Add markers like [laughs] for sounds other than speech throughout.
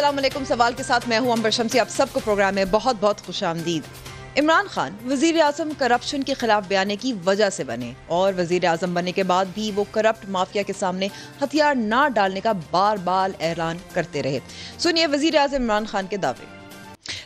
असलम सवाल के साथ मैं हूं अंबर शमसी आप सबको प्रोग्राम में बहुत बहुत खुश आमदीद इमरान खान वजीर अजम करप्शन के खिलाफ बयान की वजह से बने और वजीर अजम बनने के बाद भी वो करप्ट माफिया के सामने हथियार ना डालने का बार बार ऐलान करते रहे सुनिए वजीर अजम इमरान खान के दावे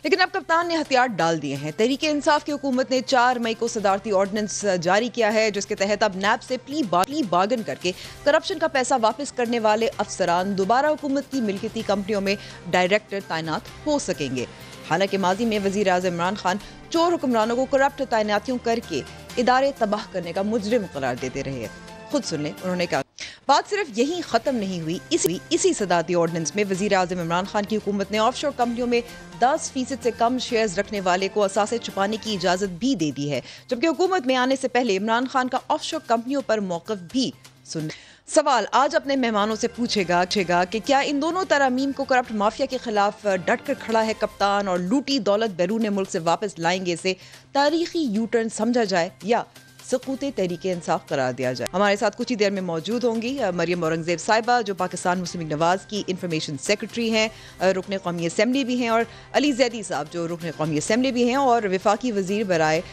लेकिन अब कप्तान ने हथियार डाल दिए हैं तहरीक इंसाफ की हुकूमत ने चार मई को सदारती ऑर्डिनेंस जारी किया है जिसके तहत अब नैब से प्ली प्ली बागन करके करप्शन का पैसा वापस करने वाले अफसरान दोबारा हुकूमत की मिलकती कंपनियों में डायरेक्टर तैनात हो सकेंगे हालांकि माजी में वजीर अजम इमरान खान चोर हुक्मरानों को करप्ट तैनातियों करके इदारे तबाह करने का मुजरिम करार देते रहे खुद सुन लें उन्होंने कहा बात सिर्फ यही ख़त्म नहीं हुई इसी इसी सदारती ऑर्डिनेंस में वजी अजम इमरान खान की हुकूमत ने ऑफशोर कंपनियों में 10 फीसद से कम शेयर्स रखने वाले को असासे छुपाने की इजाज़त भी दे दी है जबकि हुकूमत में आने से पहले इमरान खान का ऑफशोर कंपनियों पर मौकफ भी सुन सवाल आज अपने मेहमानों से पूछेगा छेगा कि क्या इन दोनों तरामीम को करप्ट माफिया के खिलाफ डट कर खड़ा है कप्तान और लूटी दौलत बैरून मुल्क से वापस लाएंगे इसे तारीखी यू टर्न समझा जाए या सकूत तहरीक इंसाफ करार दिया जाए हमारे साथ कुछ ही देर में मौजूद होंगी मरियम औरंगजेब साहिबा जो पाकिस्तान मुस्लिम नवाज की इंफॉर्मेशन सेक्रेटरी हैं रुकन कौमी असम्बली भी हैं और अली जैदी साहब जो रुकन कौमी असम्बली भी हैं और विफाकी वजीर बरए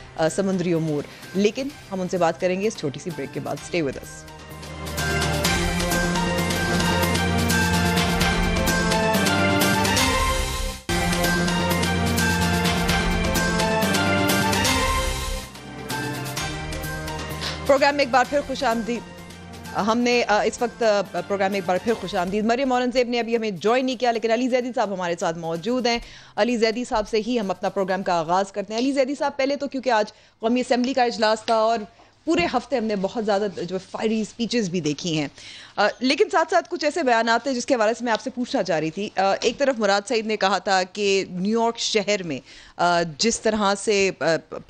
समुंदरी अमूर लेकिन हम उनसे बात करेंगे इस छोटी सी ब्रेक के बाद स्टे विद अस प्रोग्राम में एक बार फिर खुश आमदी हमने इस वक्त प्रोग्राम में एक बार फिर खुश आमदी मरियम औरंगजेब ने अभी हमें ज्वाइन नहीं किया लेकिन अली जैदी साहब हमारे साथ मौजूद हैं अली जैदी साहब से ही हम अपना प्रोग्राम का आगाज़ करते हैं अली जैदी साहब पहले तो क्योंकि आज कौमी असम्बली का अजलास था और पूरे हफ्ते हमने बहुत ज़्यादा जो फायरी स्पीचेस भी देखी हैं लेकिन साथ साथ कुछ ऐसे बयान हैं जिसके हवाले से मैं आपसे पूछना चाह रही थी आ, एक तरफ मुराद सईद ने कहा था कि न्यूयॉर्क शहर में आ, जिस तरह से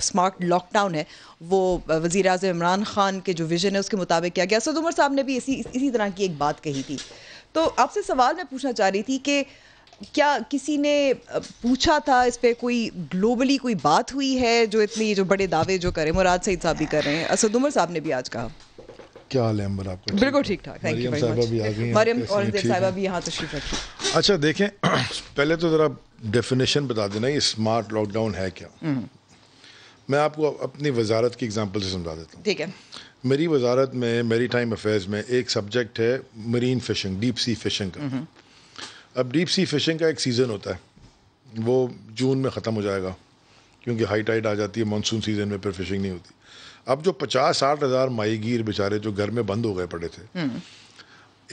स्मार्ट लॉकडाउन है वो वज़ी अजम इमरान खान के जो विजन है उसके मुताबिक किया गया सद उमर साहब ने भी इसी इसी तरह की एक बात कही थी तो आपसे सवाल मैं पूछना चाह रही थी कि क्या किसी ने पूछा था इस पर कोई ग्लोबली कोई बात हुई है जो इतनी जो बड़े दावे जो करें मुराद सईद साहब भी कर रहे हैं असद उमर साहब ने भी आज कहा क्या हाल है अम्बर आपका बिल्कुल ठीक ठाक थैंक यू मरियम और साहिबा भी यहाँ तशरीफ रखी अच्छा देखें [clears throat] पहले तो ज़रा डेफिनेशन बता देना ये स्मार्ट लॉकडाउन है क्या हम्म। मैं आपको अपनी वजारत की एग्जांपल से समझा देता हूँ ठीक है मेरी वजारत में मेरी टाइम अफेयर्स में एक सब्जेक्ट है marine fishing deep sea fishing का हम्म। अब डीप सी फिशिंग का एक सीज़न होता है वो जून में ख़त्म हो जाएगा क्योंकि हाई टाइड आ जाती है मानसून सीज़न में फिर फिशिंग नहीं होती अब जो पचास साठ हज़ार माहीगीर बेचारे जो घर में बंद हो गए पड़े थे हम्म।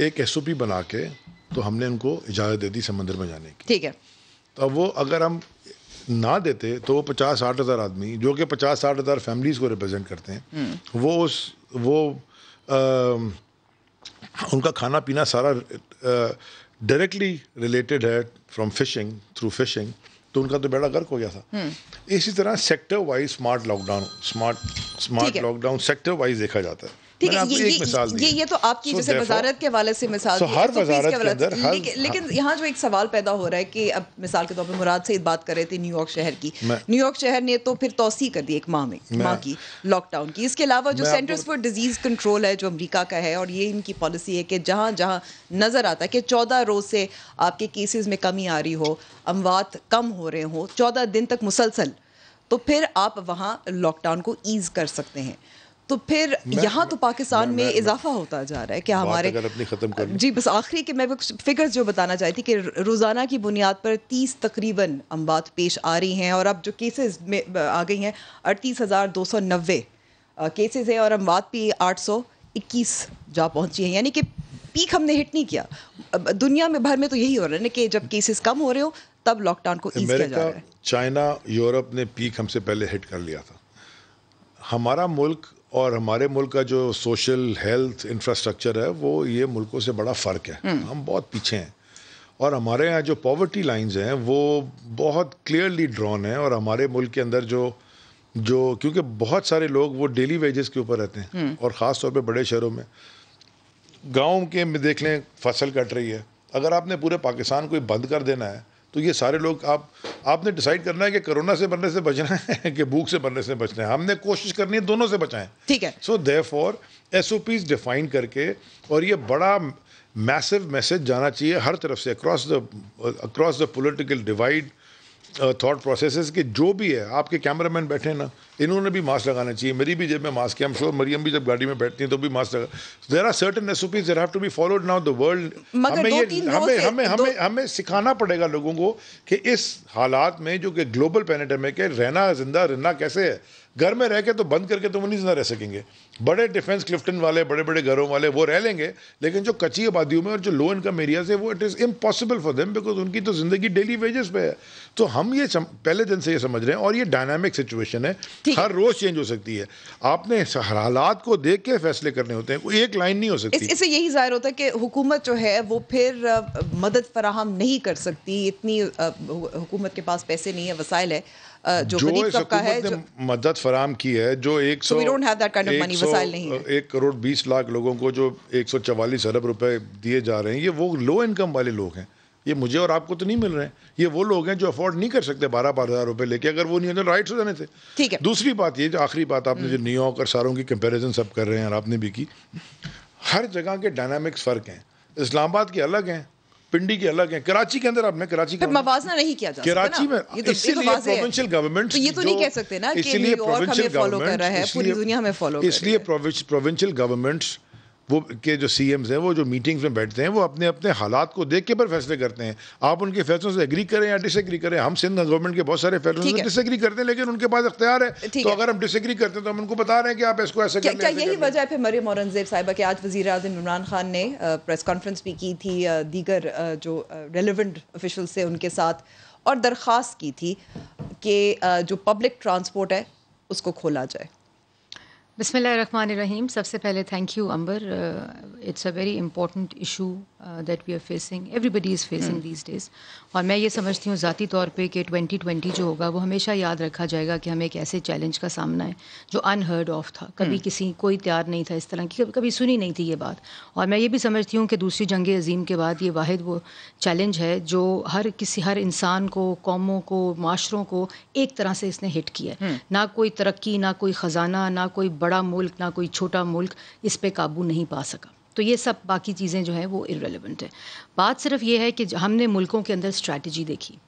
एक एस बना के तो हमने उनको इजाज़त दे दी समंदर में जाने की ठीक है तो वो अगर हम ना देते तो वो पचास साठ हज़ार आदमी जो कि पचास साठ हज़ार फैमिलीज़ को रिप्रेजेंट करते हैं हम्म। वो उस वो आ, उनका खाना पीना सारा डायरेक्टली रिलेटेड है फ्रॉम फिशिंग थ्रू फिशिंग तो उनका तो बेड़ा गर्क हो गया था हम्म। इसी तरह sector wise smart lockdown smart smart lockdown sector wise देखा जाता है ठीक है ये ये, ये ये तो आपकी so जैसे वजारत के वाले से मिसाल so हर तो वजारत के अंदर लेकिन हाँ। यहाँ जो एक सवाल पैदा हो रहा है कि अब मिसाल के तौर पर मुराद से बात कर रहे थे न्यूयॉर्क शहर की न्यूयॉर्क शहर ने तो फिर तोसी कर दी एक माह में माह की लॉकडाउन की इसके अलावा जो सेंटर्स फॉर डिजीज कंट्रोल है जो अमरीका का है और ये इनकी पॉलिसी है कि जहाँ जहाँ नज़र आता है कि चौदह रोज से आपके केसेस में कमी आ रही हो अमवात कम हो रहे हो चौदह दिन तक मुसलसल तो फिर आप वहाँ लॉकडाउन को ईज़ कर सकते हैं तो फिर यहाँ तो पाकिस्तान में इजाफा होता जा रहा है कि हमारे अपनी खत्म कर जी बस आखिरी कि मैं कुछ फिगर्स जो बताना चाहती कि रोज़ाना की बुनियाद पर तीस तकरीबन अम्बात पेश आ रही हैं और अब जो केसेस में आ गई हैं अड़तीस हज़ार दो सौ नब्बे केसेज हैं और अम्बात भी आठ सौ इक्कीस जा पहुँची हैं यानी कि पीक हमने हिट नहीं किया दुनिया में भर में तो यही हो रहा है ना कि जब केसेस कम हो रहे हो तब लॉकडाउन को चाइना यूरोप ने पीक हमसे पहले हिट कर लिया था हमारा मुल्क और हमारे मुल्क का जो सोशल हेल्थ इंफ्रास्ट्रक्चर है वो ये मुल्कों से बड़ा फ़र्क है हम्म। हम बहुत पीछे हैं और हमारे यहाँ जो पॉवर्टी लाइंस हैं वो बहुत क्लियरली ड्रॉन हैं और हमारे मुल्क के अंदर जो जो क्योंकि बहुत सारे लोग वो डेली वेजेस के ऊपर रहते हैं हम्म। और ख़ास तौर पर बड़े शहरों में गाँव के में देख लें फसल कट रही है अगर आपने पूरे पाकिस्तान को बंद कर देना है तो ये सारे लोग आप आपने डिसाइड करना है कि कोरोना से बनने से बचना है [laughs] कि भूख से बनने से बचना है हमने कोशिश करनी है दोनों से बचाएं ठीक है so therefore S O Ps define करके और ये बड़ा मैसिव मैसेज जाना चाहिए हर तरफ से across the across the political divide thought process के जो भी है आपके कैमरामैन बैठे हैं ना इन्होंने भी मास्क लगाना चाहिए मेरी भी जब मैं मास्क है श्योर मरियम भी जब गाड़ी में बैठती है तो भी मास्क लगा there are certain S there have to be followed now the world हमें ये हमें हमें हमें हमें सिखाना पड़ेगा लोगों को कि इस हालात में जो कि ग्लोबल पैनेडमिक है रहना जिंदा रहना कैसे है घर में रह के तो बंद करके तो वो नहीं ना रह सकेंगे बड़े डिफेंस क्लिफ्टन वाले बड़े बड़े घरों वाले वो रह लेंगे लेकिन जो कच्ची आबादियों में और जो लो इनकम एरियाज है वो it is impossible for them because उनकी तो ज़िंदगी डेली वेजेस पे है तो हम ये सम, पहले दिन से ये समझ रहे हैं और ये डायनामिक सिचुएशन है हर रोज़ चेंज हो सकती है आपने हालात को देख के फैसले करने होते हैं एक लाइन नहीं हो सकती इससे यही जाहिर होता है कि हुकूमत जो है वो फिर मदद फराहम नहीं कर सकती इतनी हुकूमत के पास पैसे नहीं है वसाइल है जो गरीब तबका है जो मदद फराम की है जो एक सौ एक करोड़ बीस लाख लोगों को जो एक सौ चवालीस अरब रुपए दिए जा रहे हैं ये वो लो इनकम वाले लोग हैं ये मुझे और आपको तो नहीं मिल रहे हैं ये वो लोग हैं जो अफोर्ड नहीं कर सकते बारह बारह हज़ार रुपए लेके अगर वो नहीं होते राइट्स तो हो जाने थे ठीक है दूसरी बात ये जो आखिरी बात आपने जो न्यूयॉर्क हम्म। और सारों की कंपेरिजन सब कर रहे हैं और आपने भी की हर जगह के डायनामिक्स फ़र्क हैं इस्लामाबाद के अलग हैं पिंडी के अलग है कराची के अंदर आपने कराची का मवाजना नहीं किया जा कराची में इसीलिए प्रोविंशियल गवर्नमेंट ये तो नहीं कह सकते ना इसलिए प्रोविंशियल गवर्नमेंट पूरी दुनिया में फॉलो इसलिए प्रोविंशियल गवर्नमेंट्स वो के जो सी एम्स हैं वो जो मीटिंग्स में बैठते हैं वो अपने अपने हालात को देख के पर फैसले करते हैं आप उनके फैसलों से एग्री करें या डिसएग्री करें हम सिंध गवर्नमेंट के बहुत सारे फैसलों से डिसएग्री करते हैं लेकिन उनके पास अख्तियार है तो अगर हम डिसएग्री करते हैं तो हम उनको बता रहे हैं कि आप इसको ऐसे क्या, क्या यही वजह है फिर मरियम औरंगजेब साहिबा के आज वजी अजम इमरान खान ने प्रेस कॉन्फ्रेंस भी की थी दीगर जो रेलिवेंट ऑफिशल से उनके साथ और दरख्वास्त की थी कि जो पब्लिक ट्रांसपोर्ट है उसको खोला जाए बिसमीम सबसे पहले thank you Ambar it's a very important issue that we are facing everybody is facing these days और मैं ये समझती हूँ ज़ाती तौर पर कि ट्वेंटी ट्वेंटी जो होगा वो हमेशा याद रखा जाएगा कि हमें एक ऐसे चैलेंज का सामना है जो अनहर्ड ऑफ था कभी hmm. किसी कोई तैयार नहीं था इस तरह की कभी सुनी नहीं थी ये बात और मैं ये भी समझती हूँ कि दूसरी जंग अजीम के बाद ये वाद वो चैलेंज है जो हर किसी हर इंसान को कौमों को माशरों को एक तरह से इसने हिट किया है hmm. ना कोई तरक्की ना कोई ख़जाना ना कोई बड़ा मुल्क ना कोई छोटा मुल्क इस पर काबू नहीं पा सका तो ये सब बाकी चीज़ें जो हैं वो इरेलीवेंट है बात सिर्फ ये है कि हमने मुल्कों के अंदर स्ट्रैटी देखी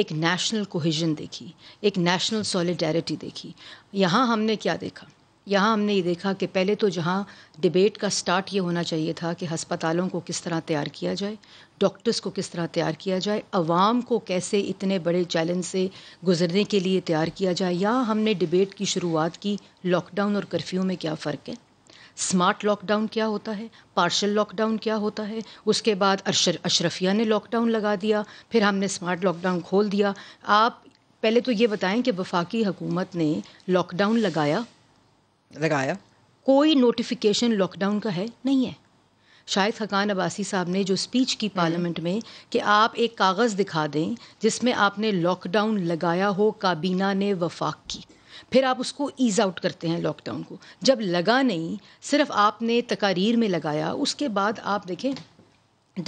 एक नेशनल कोहिजन देखी एक नेशनल सॉलिडेरिटी देखी यहाँ हमने क्या देखा यहाँ हमने ये देखा कि पहले तो जहाँ डिबेट का स्टार्ट ये होना चाहिए था कि हस्पतालों को किस तरह तैयार किया जाए डॉक्टर्स को किस तरह तैयार किया जाए अवाम को कैसे इतने बड़े चैलेंज से गुजरने के लिए तैयार किया जाए या हमने डिबेट की शुरुआत की लॉकडाउन और कर्फ्यू में क्या फ़र्क है स्मार्ट लॉकडाउन क्या होता है पार्शल लॉकडाउन क्या होता है उसके बाद अशरफिया ने लॉकडाउन लगा दिया फिर हमने स्मार्ट लॉकडाउन खोल दिया आप पहले तो ये बताएं कि वफाकी हुकूमत ने लॉकडाउन लगाया लगाया कोई नोटिफिकेशन लॉकडाउन का है नहीं है शायद हकान अब्बासी साहब ने जो स्पीच की पार्लियामेंट हम्म। में कि आप एक कागज़ दिखा दें जिसमें आपने लॉकडाउन लगाया हो काबीना ने वफाक की फिर आप उसको ईज़ आउट करते हैं लॉकडाउन को जब लगा नहीं सिर्फ आपने तकारीर में लगाया उसके बाद आप देखें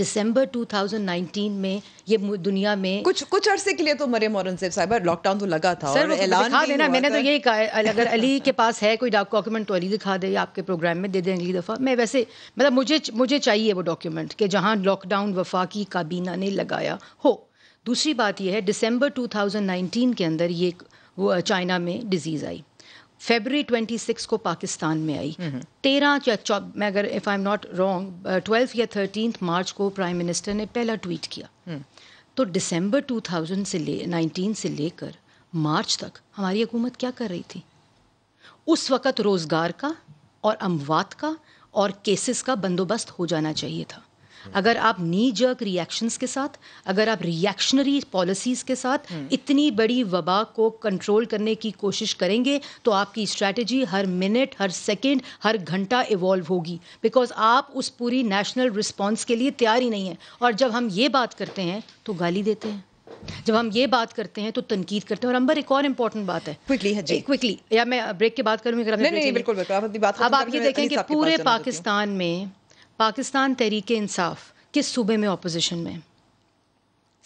दिसंबर 2019 में ये दुनिया में कुछ कुछ अरसे के लिए तो मरे मोरन से साहब लॉकडाउन तो लगा था सर तो दिखा देना मैंने तो यही कहा अगर [laughs] अली के पास है कोई डॉक्यूमेंट तो अली दिखा दे आपके प्रोग्राम में दे दें अगली दफ़ा मैं वैसे मतलब मुझे मुझे चाहिए वो डॉक्यूमेंट कि जहाँ लॉकडाउन वफा की काबीना ने लगाया हो दूसरी बात यह है दिसंबर 2019 के अंदर ये वो चाइना में डिजीज़ आई फेबररी 26 को पाकिस्तान में आई हम्म, हम्म। तेरह या चौ मैं अगर if I am not wrong twelfth या थर्टीन मार्च को प्राइम मिनिस्टर ने पहला ट्वीट किया हम्म। तो दिसंबर 2000 से ले 19 से लेकर मार्च तक हमारी हुकूमत क्या कर रही थी उस वक़्त रोज़गार का और अमवात का और केसेस का बंदोबस्त हो जाना चाहिए था Hmm. अगर आप नी जर्क रिएक्शंस के साथ अगर आप रिएक्शनरी पॉलिसीज के साथ hmm. इतनी बड़ी वबा को कंट्रोल करने की कोशिश करेंगे तो आपकी स्ट्रैटेजी हर मिनट हर सेकेंड हर घंटा इवॉल्व होगी बिकॉज आप उस पूरी नेशनल रिस्पॉन्स के लिए तैयार ही नहीं है और जब हम ये बात करते हैं तो गाली देते हैं जब हम ये बात करते हैं तो तनकीद करते हैं और अंबर एक और इंपॉर्टेंट बात है क्विकली है हाँ जी क्विकली या मैं ब्रेक की बात करूँगी अगर नहीं, नहीं, बिल्कुल, बिल्कुल, आप, आप ये देखें कि पूरे पाकिस्तान में पाकिस्तान तहरीक इंसाफ किस सूबे में अपोजिशन में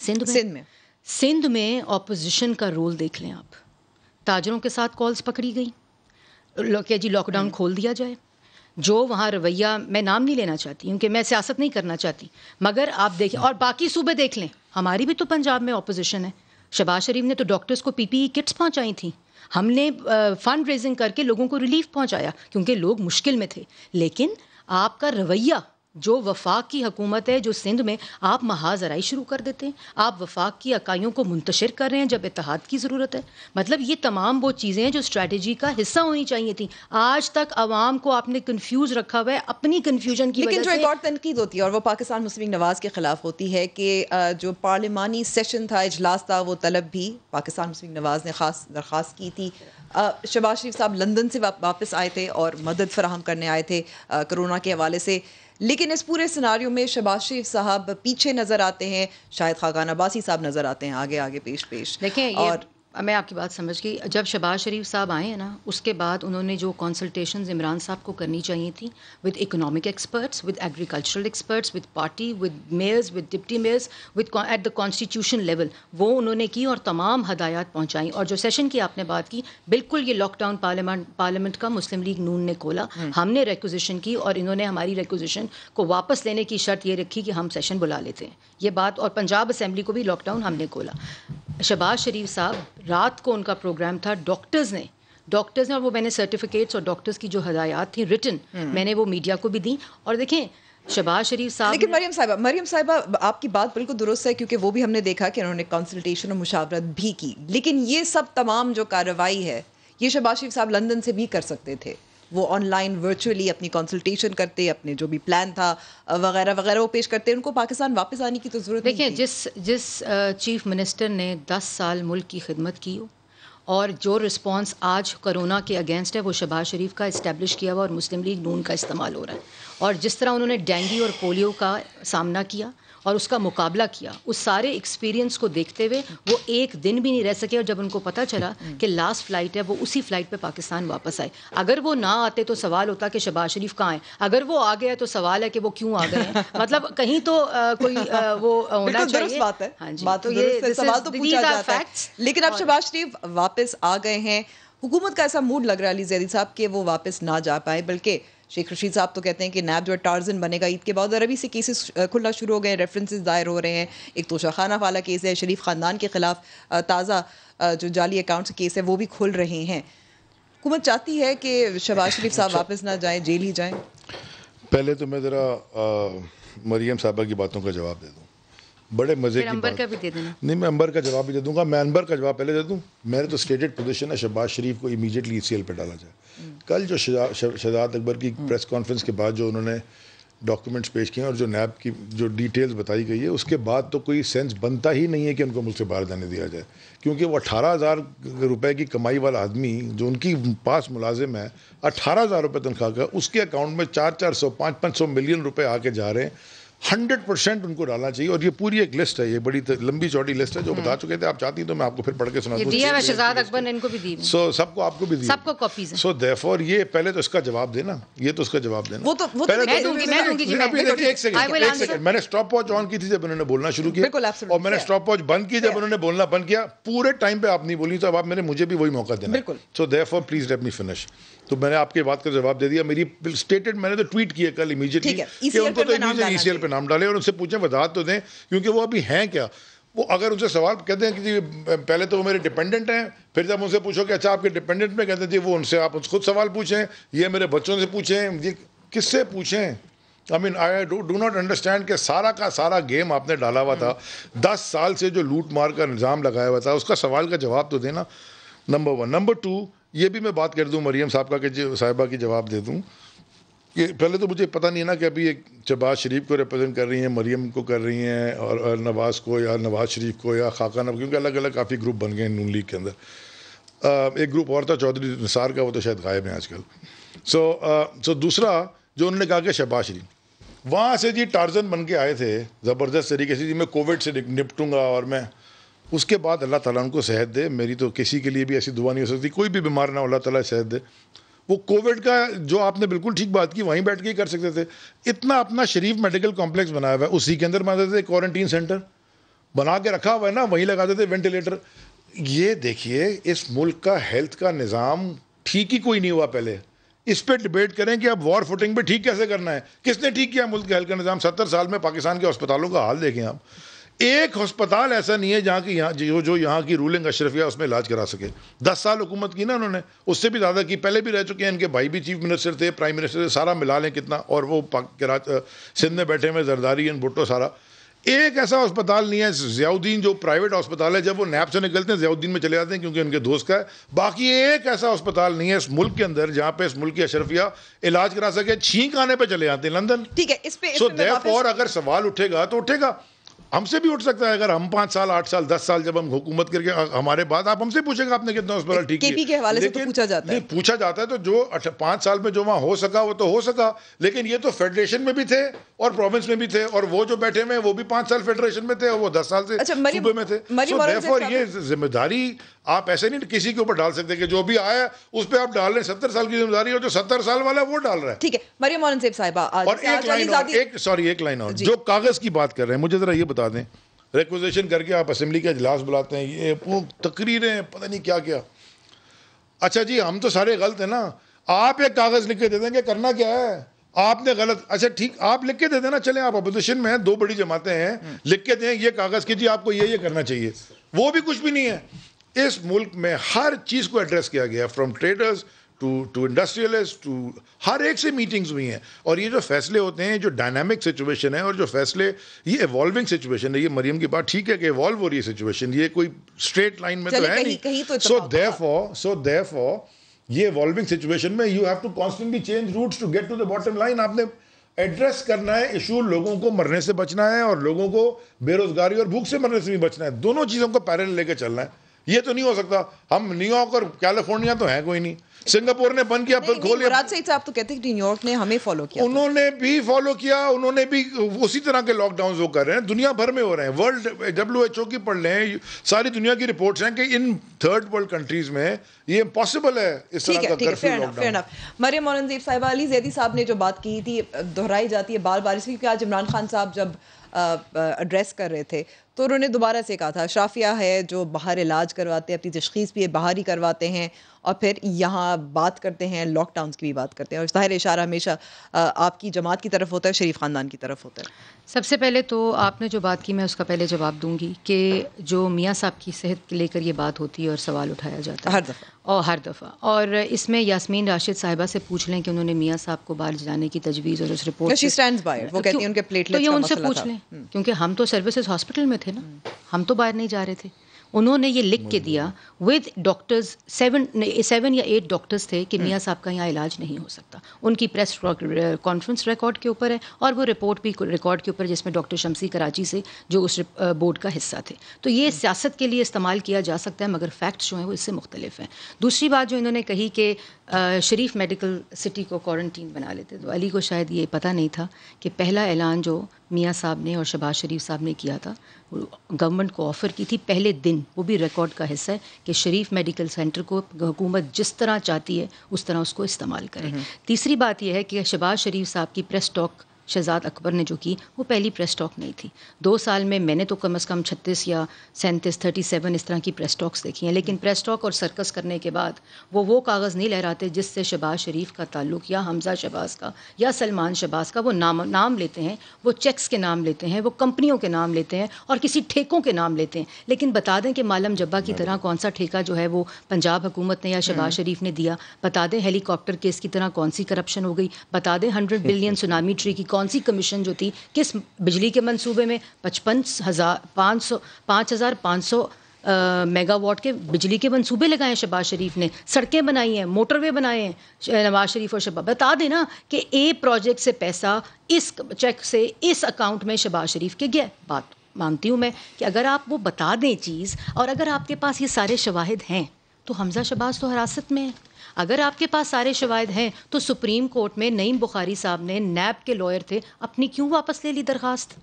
सिंध में सिंध में सिंध में अपोजिशन का रोल देख लें आप ताजरों के साथ कॉल्स पकड़ी गई क्या जी लॉकडाउन हम्म। खोल दिया जाए जो वहाँ रवैया मैं नाम नहीं लेना चाहती क्योंकि मैं सियासत नहीं करना चाहती मगर आप देखें और बाकी सूबे देख लें हमारी भी तो पंजाब में ऑपोजिशन है शबाज शरीफ ने तो डॉक्टर्स को पीपीई किट्स e पहुँचाई थी हमने फंड रेजिंग करके लोगों को रिलीफ पहुँचाया क्योंकि लोग मुश्किल में थे लेकिन आपका रवैया जो वफाक की हकूमत है जो सिंध में आप महाजराई शुरू कर देते हैं आप वफाक की इकाइयों को मुंतशर कर रहे हैं जब इतिहाद की ज़रूरत है मतलब ये तमाम वो चीज़ें हैं जो स्ट्रेटजी का हिस्सा होनी चाहिए थी आज तक आवाम को आपने कन्फ्यूज रखा हुआ है अपनी कन्फ्यूजन की लेकिन जो एक और तनकीद होती है और वो पाकिस्तान मुस्लिम नवाज़ के ख़िलाफ़ होती है कि जो पार्लिमानी सेशन था इजलास था वो तलब भी पाकिस्तान मुस्लिम नवाज़ ने खास दरख्वास्त की थी शबाज शरीफ साहब लंदन से वापस आए थे और मदद फराहम करने आए थे कोरोना के हवाले से लेकिन इस पूरे सिनारियों में शहबाज शरीफ साहब पीछे नजर आते हैं शायद खाकान अब्बासी साहब नजर आते हैं आगे आगे पेश पेश देखिए और मैं आपकी बात समझ गई जब शबाज शरीफ साहब आए हैं ना उसके बाद उन्होंने जो कंसल्टेशन इमरान साहब को करनी चाहिए थी with economic experts with agricultural experts with party with mayors with deputy mayors with at the constitution level वो उन्होंने की और तमाम हदायत पहुँचाई और जो सेशन की आपने बात की बिल्कुल ये लॉकडाउन पार्लियामेंट पार्लियामेंट का मुस्लिम लीग नून ने खोला हम्म। हमने रेकोजिशन की और इन्होंने हमारी रेकोजिशन को वापस लेने की शर्त ये रखी कि हम सेशन बुला लेते हैं ये बात और पंजाब असम्बली को भी लॉकडाउन हमने खोला शबाज शरीफ साहब रात को उनका प्रोग्राम था डॉक्टर्स ने डॉक्टर्स ने और वो मैंने सर्टिफिकेट्स और डॉक्टर्स की जो हदायत थी रिटर्न हम्म। मैंने वो मीडिया को भी दी और देखें शबाज शरीफ साहब लेकिन मरियम साहबा मरियम साहिबा आपकी बात बिल्कुल दुरुस्त है क्योंकि वो भी हमने देखा कि उन्होंने कंसल्टेशन और मुशावरत भी की लेकिन ये सब तमाम जो कार्रवाई है ये शबाज शरीफ साहब लंदन से भी कर सकते थे वो ऑनलाइन वर्चुअली अपनी कंसल्टेशन करते अपने जो भी प्लान था वगैरह वगैरह वो पेश करते उनको पाकिस्तान वापस आने की तो ज़रूरत देखिए जिस जिस चीफ मिनिस्टर ने दस साल मुल्क की खिदमत की हो और जो रिस्पांस आज कोरोना के अगेंस्ट है वो शबाज शरीफ का इस्टेब्लिश किया हुआ और मुस्लिम लीग नून का इस्तेमाल हो रहा है और जिस तरह उन्होंने डेंगू और पोलियो का सामना किया और उसका मुकाबला किया उस सारे एक्सपीरियंस को देखते हुए वो एक दिन भी नहीं रह सके और जब उनको पता चला कि लास्ट फ्लाइट है वो उसी फ्लाइट पर पाकिस्तान वापस आए अगर वो ना आते तो सवाल होता कि शबाज शरीफ कहाँ है अगर वो आ गया तो सवाल है कि वो क्यों आ गए [laughs] मतलब कहीं तो आ, कोई आ, वो [laughs] होना चाहिए बात है हाँ जी बात तो, तो ये सवाल तो पूछा जाता है लेकिन अब शबाज शरीफ वापस आ गए हैं हुकूमत का ऐसा मूड लग रहा है अली जैदी साहब कि वो वापस ना जा पाए बल्कि शेख रशीद साहब तो कहते हैं कि नैब जो है टारजन बनेगा ईद के बाद और अभी से केसेस खुलना शुरू हो गए रेफरेंसेस दायर हो रहे हैं एक तोशाखाना वाला केस है शरीफ ख़ानदान के ख़िलाफ़ ताज़ा जो जाली अकाउंट्स केस है वो भी खुल रहे हैं हुकूमत चाहती है कि शहबाज शरीफ साहब अच्छा। वापस ना जाएँ जेल ही जाएँ पहले तो मैं ज़रा मरीम साहबा की बातों का जवाब दे दूँ बड़े मज़े की बात का भी दे देना नहीं मैं अंबर का जवाब भी दे दूंगा मैं अंबर का जवाब पहले दे दूँ मैंने तो स्टेटेड पोजीशन है शहबाज शरीफ को इमीडिएटली ई पे डाला जाए कल जो शहजाद अकबर की प्रेस हम्म। कॉन्फ्रेंस के बाद जो उन्होंने डॉक्यूमेंट्स पेश किए और जो नैब की जो डिटेल्स बताई गई है उसके बाद तो कोई सेंस बनता ही नहीं है कि उनको मुल्क से बाहर जाने दिया जाए क्योंकि वो अठारह हज़ार रुपये की कमाई वाला आदमी जो उनकी पास मुलाजिम है अठारह हज़ार रुपये तनख्वाह का उसके अकाउंट में चार चार सौ पाँच पाँच सौ मिलियन रुपये आके जा रहे हैं हंड्रेड परसेंट उनको डालना चाहिए और ये पूरी एक लिस्ट है ये बड़ी लंबी चौड़ी लिस्ट है जो बता हम्म। चुके थे आप चाहती तो मैं आपको फिर पढ़ के सुना दिया सो सबको आपको भी दी सबको कॉपीज सो देयरफॉर ये पहले तो इसका जवाब देना ये तो उसका जवाब देना तो- तो तो मैंने स्टॉप वॉच ऑन की थी जब उन्होंने बोलना शुरू किया और मैंने स्टॉप वॉच बंद की जब उन्होंने बोलना बंद किया पूरे टाइम पे आप नहीं बोली तो अब आप मैंने मुझे भी वही मौका देना so therefore please let me finish तो मैंने आपके बात का जवाब दे दिया मेरी स्टेटेड मैंने तो ट्वीट किया कल इमीजिएटली कि उनको तो ई सी पे नाम डाले और उनसे पूछें बता तो दें क्योंकि वो अभी हैं क्या वो अगर उनसे सवाल कहते हैं कि जी पहले तो वो मेरे डिपेंडेंट हैं फिर जब उनसे पूछो कि अच्छा आपके डिपेंडेंट में कहते हैं जी वो उनसे आप उनसे खुद सवाल पूछें ये मेरे बच्चों से पूछें ये किससे पूछें I mean I do not understand कि सारा का सारा गेम आपने डाला हुआ था हम्म। दस साल से जो लूट मार का निज़ाम लगाया हुआ था उसका सवाल का जवाब तो देना नंबर वन नंबर टू ये भी मैं बात कर दूँ मरियम साहब का कि साहिबा की जवाब दे दूँ कि पहले तो मुझे पता नहीं ना कि अभी एक शहबाज शरीफ को रिप्रेजेंट कर रही हैं मरीम को कर रही हैं और, नवाज़ को या नवाज़ शरीफ को या खाका नब क्योंकि अलग अलग काफ़ी ग्रुप बन गए हैं नून लीग के अंदर एक ग्रुप और था चौधरी निसार का वो तो शायद गायब है आजकल सो सो दूसरा जो उन्होंने कहा कि शबाज शरीफ वहाँ से जी टार्जन बन के आए थे ज़बरदस्त तरीके से जी मैं कोविड से निपटूंगा और मैं उसके बाद अल्लाह ताला उनको सेहत दे मेरी तो किसी के लिए भी ऐसी दुआ नहीं हो सकती कोई भी बीमार ना हो अल्लाह ताला सेहत दे वो कोविड का जो आपने बिल्कुल ठीक बात की वहीं बैठ के ही कर सकते थे इतना अपना शरीफ मेडिकल कॉम्प्लेक्स बनाया हुआ है उसी के अंदर बनाते थे क्वारंटीन सेंटर बना के रखा हुआ है ना वहीं लगा देते वेंटिलेटर ये देखिए इस मुल्क का हेल्थ का निज़ाम ठीक ही कोई नहीं हुआ पहले इस पर डिबेट करें कि अब वॉर फुटिंग पर ठीक कैसे करना है किसने ठीक किया मुल्क का हेल्थ का निज़ाम सत्तर साल में पाकिस्तान के अस्पतालों का हाल देखें आप एक अस्पताल ऐसा नहीं है जहाँ की यहाँ जो जो यहाँ की रूलिंग अशरफिया उसमें इलाज करा सके दस साल हुकूमत की ना उन्होंने उससे भी ज़्यादा की पहले भी रह चुके हैं इनके भाई भी चीफ मिनिस्टर थे प्राइम मिनिस्टर थे सारा मिला लें कितना और वो सिंध में बैठे हुए जरदारी इन भुट्टो सारा एक ऐसा अस्पताल नहीं है जयाउद्दीन जो प्राइवेट अस्पताल है जब वो नैब से निकलते हैं जयाउद्दीन में चले जाते हैं क्योंकि उनके दोस्त का है बाकी एक ऐसा अस्पताल नहीं है इस मुल्क के अंदर जहाँ पे इस मुल्क की अशरफिया इलाज करा सके छींक आने पे चले जाते हैं लंदन ठीक है इस पे सो so, और अगर सवाल उठेगा तो उठेगा हमसे भी उठ सकता है अगर हम पांच साल आठ साल दस साल जब हम हुकूमत करके हमारे बाद आप हमसे पूछेंगे आपने कितना पर ठीक है के हवाले से तो पूछा जाता है पूछा जाता है तो जो अच्छा, पांच साल में जो वहां हो सका वो तो हो सका लेकिन ये तो फेडरेशन में भी थे और प्रोविंस में भी थे और वो जो बैठे हुए वो भी पांच साल फेडरेशन में थे और वो दस साल से अच्छा, सूबे में थे so, ये जिम्मेदारी आप ऐसे नहीं किसी के ऊपर डाल सकते कि जो भी आया उस पर आप डाल रहे सत्तर साल की जिम्मेदारी और जो सत्तर साल वाला है वो डाल रहा है ठीक है मरियम मोहन सेब साहिबा और एक लाइन एक सॉरी एक लाइन जो कागज की बात कर रहे हैं मुझे जरा ये बता दें रिक्वेजेशन करके आप असेंबली का इजलास बुलाते हैं ये वो तकरीरें पता नहीं क्या क्या अच्छा जी हम तो सारे गलत हैं ना आप एक कागज़ लिख के दे देंगे करना क्या है आपने गलत अच्छा ठीक आप लिख के दे देना चले आप अपोजिशन में हैं दो बड़ी जमातें हैं हम्म। लिख के दें ये कागज़ की जी आपको ये ये करना चाहिए वो भी कुछ भी नहीं है इस मुल्क में हर चीज़ को एड्रेस किया गया from traders to to industrialist to हर एक से मीटिंग्स हुई हैं और ये जो फैसले होते हैं जो डायनामिक सिचुएशन है और जो फैसले ये इवॉल्विंग सिचुएशन है ये मरियम की बात ठीक है कि इवॉल्व हो रही है सिचुएशन ये कोई स्ट्रेट लाइन में तो है नहीं so therefore so therefore ये इवॉल्विंग सिचुएशन में you have to constantly change routes to get to the bottom line आपने एड्रेस करना है इशू लोगों को मरने से बचना है और लोगों को बेरोजगारी और भूख से मरने से भी बचना है दोनों चीज़ों को पैरल लेके चलना है ये तो नहीं हो सकता हम न्यूयॉर्क और कैलिफोर्निया तो है कोई नहीं सिंगापुर ने बंद किया फिर खोल लिया सईद तो कहते हैं न्यूयॉर्क ने हमें फॉलो किया उन्होंने भी फॉलो किया उन्होंने भी उसी तरह के लॉकडाउन वो कर रहे हैं दुनिया भर में हो रहे हैं वर्ल्ड डब्ल्यू एच ओ की पढ़ लें सारी दुनिया की रिपोर्ट्स हैं कि इन थर्ड वर्ल्ड कंट्रीज में ये इम्पॉसिबल है इस तरह का कर्फ्यू मरियम औरंगजेब साहिबा अली जैदी साहब ने जो बात की थी दोहराई जाती है बार बार इसलिए आज इमरान खान साहब जब एड्रेस कर रहे थे तो उन्होंने दोबारा से कहा था शाफिया है जो बाहर इलाज करवाते हैं अपनी तशखीस भी बाहर ही करवाते हैं और फिर यहाँ बात करते हैं लॉकडाउन की भी बात करते हैं और ज़ाहिर इशारा हमेशा आपकी जमात की तरफ होता है शरीफ ख़ानदान की तरफ होता है सबसे पहले तो आपने जो बात की मैं उसका पहले जवाब दूंगी कि जो मियाँ साहब की सेहत लेकर ये बात होती है और सवाल उठाया जाता है हर दफ़ा और हर दफ़ा और इसमें यासमीन राशिद साहिबा से पूछ लें कि उन्होंने मियाँ साहब को बाहर जाने की तजवीज़ और उस रिपोर्ट no, स्टैंड्स वो कहती तो उनके प्लेटलेट तो ये उनसे पूछ लें हम्म। क्योंकि हम तो सर्विसेज हॉस्पिटल में थे ना हम्म। हम तो बाहर नहीं जा रहे थे उन्होंने ये लिख के दिया विद डॉक्टर्स सेवन सेवन या एट डॉक्टर्स थे कि मियाँ हम्म। साहब का यहाँ इलाज नहीं हो सकता उनकी प्रेस कॉन्फ्रेंस रिकॉर्ड के ऊपर है और वो रिपोर्ट भी रिकॉर्ड के ऊपर जिसमें डॉक्टर शमसी कराची से जो उस बोर्ड का हिस्सा थे तो ये हम्म। सियासत के लिए इस्तेमाल किया जा सकता है मगर फैक्ट्स जो हैं वो इससे मुख्तलिफ हैं दूसरी बात जो इन्होंने कही कि शरीफ मेडिकल सिटी को क्वारंटीन बना लेते तो अली को शायद ये पता नहीं था कि पहला ऐलान जो मियाँ साहब ने और शबाज शरीफ साहब ने किया था गवर्नमेंट को ऑफ़र की थी पहले दिन वो भी रिकॉर्ड का हिस्सा है कि शरीफ मेडिकल सेंटर को हुकूमत जिस तरह चाहती है उस तरह उसको इस्तेमाल करें हम्म। तीसरी बात यह है कि शबाज शरीफ साहब की प्रेस टॉक शहजाद अकबर ने जो की वो पहली प्रेस टॉक नहीं थी दो साल में मैंने तो कम अज़ कम छत्तीस या सैंतीस थर्टी सेवन इस तरह की प्रेस टॉक्स देखी हैं लेकिन प्रेस टॉक और सर्कस करने के बाद वो वो कागज़ नहीं लहराते जिससे शहबाज शरीफ का ताल्लुक या हमजा शहबाज का या सलमान शहबाज का वो नाम नाम लेते हैं वो चेक्स के नाम लेते हैं वो कंपनियों के नाम लेते हैं और किसी ठेकों के नाम लेते हैं लेकिन बता दें कि मालम जब्बा की तरह कौन सा ठेका जो है वो पंजाब हुकूमत ने या शहबाज हम्म। शरीफ ने दिया बता दें हेलीकॉप्टर केस की तरह कौन सी करप्शन हो गई बता दें हंड्रेड बिलियन सुनामी ट्री की कौन सी कमीशन जो थी किस बिजली के मंसूबे में पचपन हज़ार पाँच सौ पाँच मेगावाट के बिजली के मंसूबे लगाए हैं शहबाज शरीफ ने सड़कें बनाई हैं मोटरवे बनाए हैं नवाज शरीफ और शबाब बता देना कि ए प्रोजेक्ट से पैसा इस चेक से इस अकाउंट में शहबाज शरीफ के गया बात मानती हूँ मैं कि अगर आप वो बता दें चीज़ और अगर आपके पास ये सारे शवाहद हैं तो हमजा शबाज तो हरासत में है अगर आपके पास सारे शवायद हैं तो सुप्रीम कोर्ट में नईम बुखारी साहब ने नैब के लॉयर थे अपनी क्यों वापस ले ली दरखास्त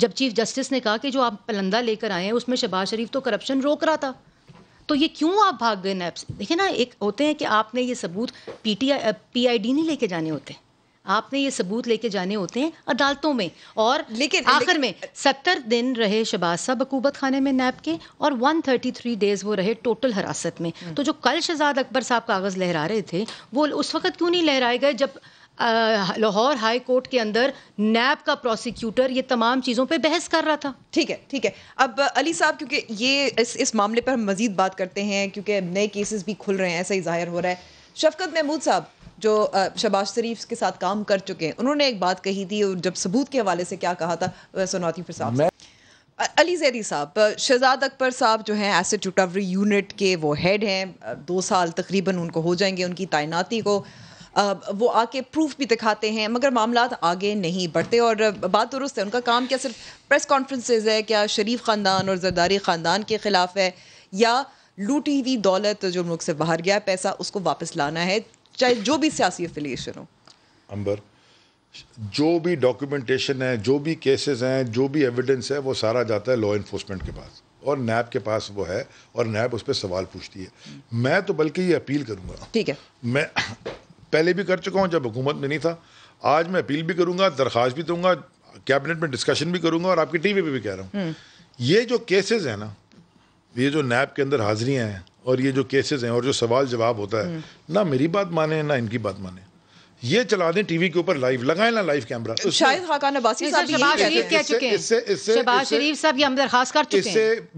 जब चीफ जस्टिस ने कहा कि जो आप पलंदा लेकर आए हैं उसमें शहबाज शरीफ तो करप्शन रोक रहा था तो ये क्यों आप भाग गए नैब से देखिए ना एक होते हैं कि आपने ये सबूत आई डी नहीं लेके जाने होते आपने ये सबूत लेके जाने होते हैं अदालतों में और लेकिन आखिर में सत्तर दिन रहे शहबाज साहब हकूमत खाने में नैब के और 133 डेज वो रहे टोटल हरासत में हम्म। तो जो कल शहजाद अकबर साहब कागज़ लहरा रहे थे वो उस वक्त क्यों नहीं लहराए गए जब लाहौर हाई कोर्ट के अंदर नैब का प्रोसिक्यूटर ये तमाम चीज़ों पे बहस कर रहा था ठीक है ठीक है अब अली साहब क्योंकि ये इस इस मामले पर हम मजीद बात करते हैं क्योंकि नए केसेस भी खुल रहे हैं ऐसा ही जाहिर हो रहा है शफकत महमूद साहब जो शबाज शरीफ के साथ काम कर चुके हैं उन्होंने एक बात कही थी जब सबूत के हवाले से क्या कहा था फिर साहब अली जैदी साहब शहजाद अकबर साहब जो हैं एसिड रिकवरी यूनिट के वो हेड हैं दो साल तकरीबन उनको हो जाएंगे उनकी तैनाती को वो आके प्रूफ भी दिखाते हैं मगर मामला आगे नहीं बढ़ते और बात दुरुस्त है उनका काम क्या सिर्फ प्रेस कॉन्फ्रेंसेज है क्या शरीफ ख़ानदान और जरदारी ख़ानदान के ख़िलाफ़ है या लूटी हुई दौलत जो मुल्क से बाहर गया पैसा उसको वापस लाना है चाहे जो भी सियासी एफिलिएशन हो अंबर जो भी डॉक्यूमेंटेशन है जो भी केसेस हैं जो भी एविडेंस है वो सारा जाता है लॉ इन्फोर्समेंट के पास और नैब के पास वो है और नैब उस पर सवाल पूछती है मैं तो बल्कि ये अपील करूँगा ठीक है मैं [clears throat] पहले भी कर चुका हूँ जब हुकूमत में नहीं था आज मैं अपील भी करूँगा दरख्वास्त भी दूंगा कैबिनेट में डिस्कशन भी करूँगा और आपकी टीवी पे भी कह रहा हूँ हम्म। ये जो केसेस हैं ना ये जो नैब के अंदर हाजिरियाँ हैं और ये जो केसेस हैं और जो सवाल जवाब होता है ना मेरी बात माने ना इनकी बात माने ये चला दें टीवी के ऊपर लाइव लगाए ना लाइव कैमरा शायद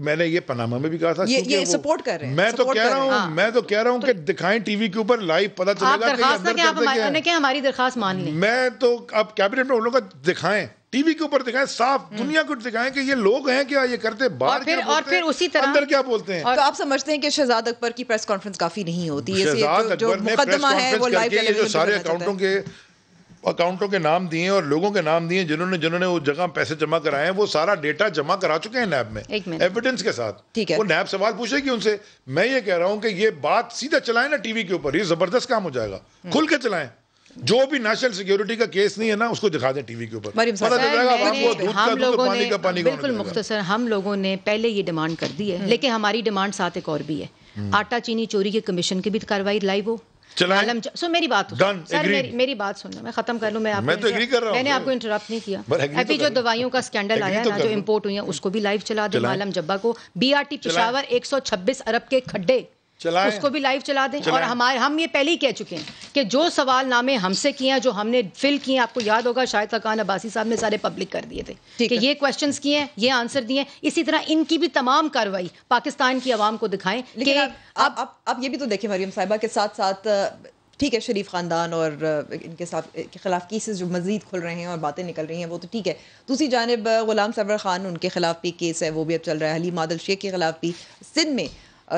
मैंने ये पनामा में भी कहा था ये सपोर्ट कर रहे हैं मैं तो कह रहा हूँ मैं तो कह रहा हूँ कि दिखाएं टीवी के ऊपर लाइव पता चलेगा हमारी दरखास्त मान मैं तो अब कैबिनेट में उन लोगों का दिखाएं टीवी के ऊपर दिखाएं साफ हम्म। दुनिया को दिखाएं कि ये लोग हैं क्या हाँ, ये करते बाहर क्या बोलते और फिर उसी तरह अंदर क्या बोलते हैं तो आप समझते हैं कि शहजाद अकबर की प्रेस कॉन्फ्रेंस काफी नहीं होती शहजाद अकबर ने प्रेस कॉन्फ्रेंस जो सारे अकाउंटों के अकाउंटों के नाम दिए और लोगों के नाम दिए जिन्होंने जिन्होंने उस जगह पैसे जमा कराए हैं वो सारा डेटा जमा करा चुके हैं नैब में एविडेंस के साथ ठीक है वो नैब सवाल पूछेगी उनसे मैं ये कह रहा हूँ कि ये बात सीधा चलाएं ना टीवी के ऊपर ये जबरदस्त काम हो जाएगा हम्म। खुल के चलाएं जो भी नेशनल सिक्योरिटी का केस नहीं है ना उसको दिखा दें टीवी के ऊपर तो बिल्कुल मुख्तर हम लोगों ने पहले ये डिमांड कर दी है हम्म। लेकिन हमारी डिमांड साथ एक और भी है हम्म। आटा चीनी चोरी के कमीशन की भी तो कार्रवाई लाइव हो सो मेरी बात Done, सर मेरी, मेरी बात सुनना मैं खत्म कर लूँ मैं आपको मैं तो एग्री कर रहा मैंने आपको इंटरप्ट नहीं किया अभी तो जो दवाइयों का स्कैंडल आया तो ना जो इम्पोर्ट हुई है उसको भी लाइव चला दे आलम जब्बा को बीआरटी पिशावर 126 अरब के खड्डे चलाएं उसको भी लाइव चला दें और हमारे हम ये पहले ही कह चुके हैं कि जो सवाल नामे हमसे किए हैं जो हमने फिल किए हैं आपको याद होगा शायद फकान अब्बासी साहब ने सारे पब्लिक कर दिए थे कि ये क्वेश्चन किए हैं ये आंसर दिए इसी तरह इनकी भी तमाम कार्रवाई पाकिस्तान की आवाम को दिखाएं कि अब अब ये भी तो देखें मरियम साहिबा के साथ साथ ठीक है शरीफ ख़ानदान और इनके साथ के ख़िलाफ़ केसेस जो मज़ीद खुल रहे हैं और बातें निकल रही हैं वो तो ठीक है दूसरी जानब ग़ुलाम सरवर ख़ान उनके ख़िलाफ़ भी केस है वो भी अब चल रहा है हली मादल शेख के ख़िलाफ़ भी सिंध में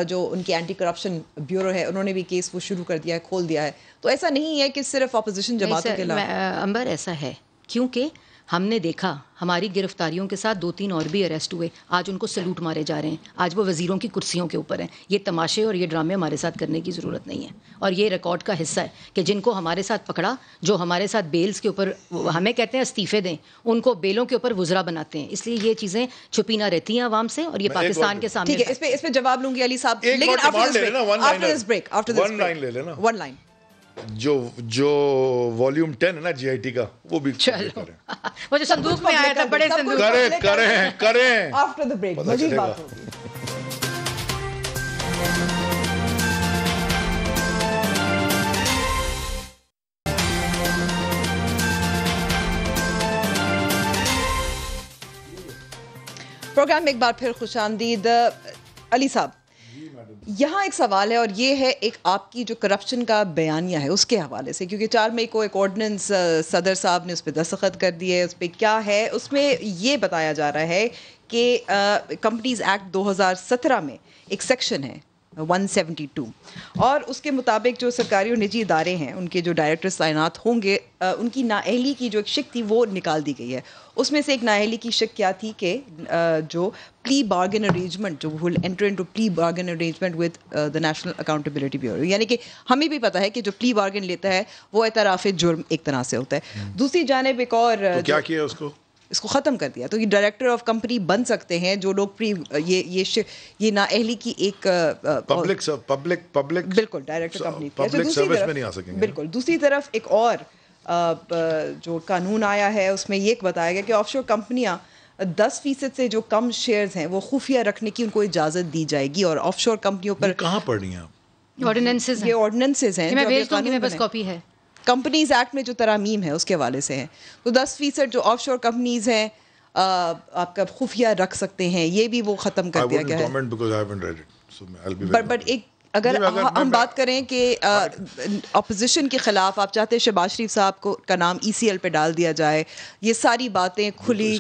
जो उनकी एंटी करप्शन ब्यूरो है उन्होंने भी केस वो शुरू कर दिया है खोल दिया है तो ऐसा नहीं है कि सिर्फ अपोजिशन जमातों के अंबर ऐसा है क्योंकि हमने देखा हमारी गिरफ्तारियों के साथ दो तीन और भी अरेस्ट हुए आज उनको सल्यूट मारे जा रहे हैं आज वो वज़ीरों की कुर्सियों के ऊपर हैं ये तमाशे और ये ड्रामे हमारे साथ करने की ज़रूरत नहीं है और ये रिकॉर्ड का हिस्सा है कि जिनको हमारे साथ पकड़ा जो हमारे साथ बेल्स के ऊपर हमें कहते हैं इस्तीफ़े दें उनको बेलों के ऊपर वज़रा बनाते हैं इसलिए ये चीज़ें छुपी ना रहती हैं आवाम से और ये पाकिस्तान के सामने इस पर इस पर जवाब लूंगी अली साहब लेकिन जो जो वॉल्यूम टेन है ना जीआईटी का वो भी चलो वो जो संदूक में आया था बड़े संदूक करें करें करें आफ्टर द ब्रेक मजीद बात प्रोग्राम में एक बार फिर खुश अली साहब यहाँ एक सवाल है और ये है एक आपकी जो करप्शन का बयानिया है उसके हवाले से क्योंकि चार मई को एक ऑर्डिनेंस सदर साहब ने उस पर दस्तखत कर दिए उस पर क्या है उसमें ये बताया जा रहा है कि कंपनीज एक्ट 2017 में एक सेक्शन है 172 और उसके मुताबिक जो सरकारी और निजी इदारे हैं उनके जो डायरेक्टर्स तैनात होंगे उनकी नाअहली की जो एक शिक थी वो निकाल दी गई है उसमें से एक नाअहली की शिक क्या थी कि जो प्ली बार्गेन अरेंजमेंट जो will enter into plea bargain arrangement with the National Accountability Bureau यानी कि हमें भी पता है कि जो प्ली बार्गेन लेता है वो एतराफ़ जुर्म एक तरह से होता है हम्म। दूसरी जानब एक और तो क्या किया उसको इसको ख़त्म कर दिया तो ये डायरेक्टर ऑफ कंपनी बन सकते हैं जो लोग प्री ये ये ये नाअहली की एक पब्लिक पब्लिक पब्लिक बिल्कुल डायरेक्टर कंपनी पब्लिक सर्विस में नहीं आ सकेंगे बिल्कुल दूसरी तरफ एक और जो कानून आया है उसमें ये बताया गया कि ऑफशोर कंपनियाँ दस फीसद से जो कम शेयर्स हैं वो खुफिया रखने की उनको इजाज़त दी जाएगी और ऑफशोर कंपनियों पर कहाँ पढ़ रही हैं ऑर्डिनेंसेज ये ऑर्डिनेंसेज हैं मैं भेज दूंगी मेरे पास कॉपी है कंपनीज एक्ट में जो तरामीम है उसके हवाले से है तो दस फीसद जो ऑफ शोर कंपनीज हैं आपका खुफिया रख सकते हैं ये भी वो ख़त्म कर दिया गया है अगर, हम बात करें कि अपोजिशन हाँ। के ख़िलाफ़ आप चाहते हैं शहबाज शरीफ साहब को का नाम ई सी एल पे डाल दिया जाए ये सारी बातें तो खुली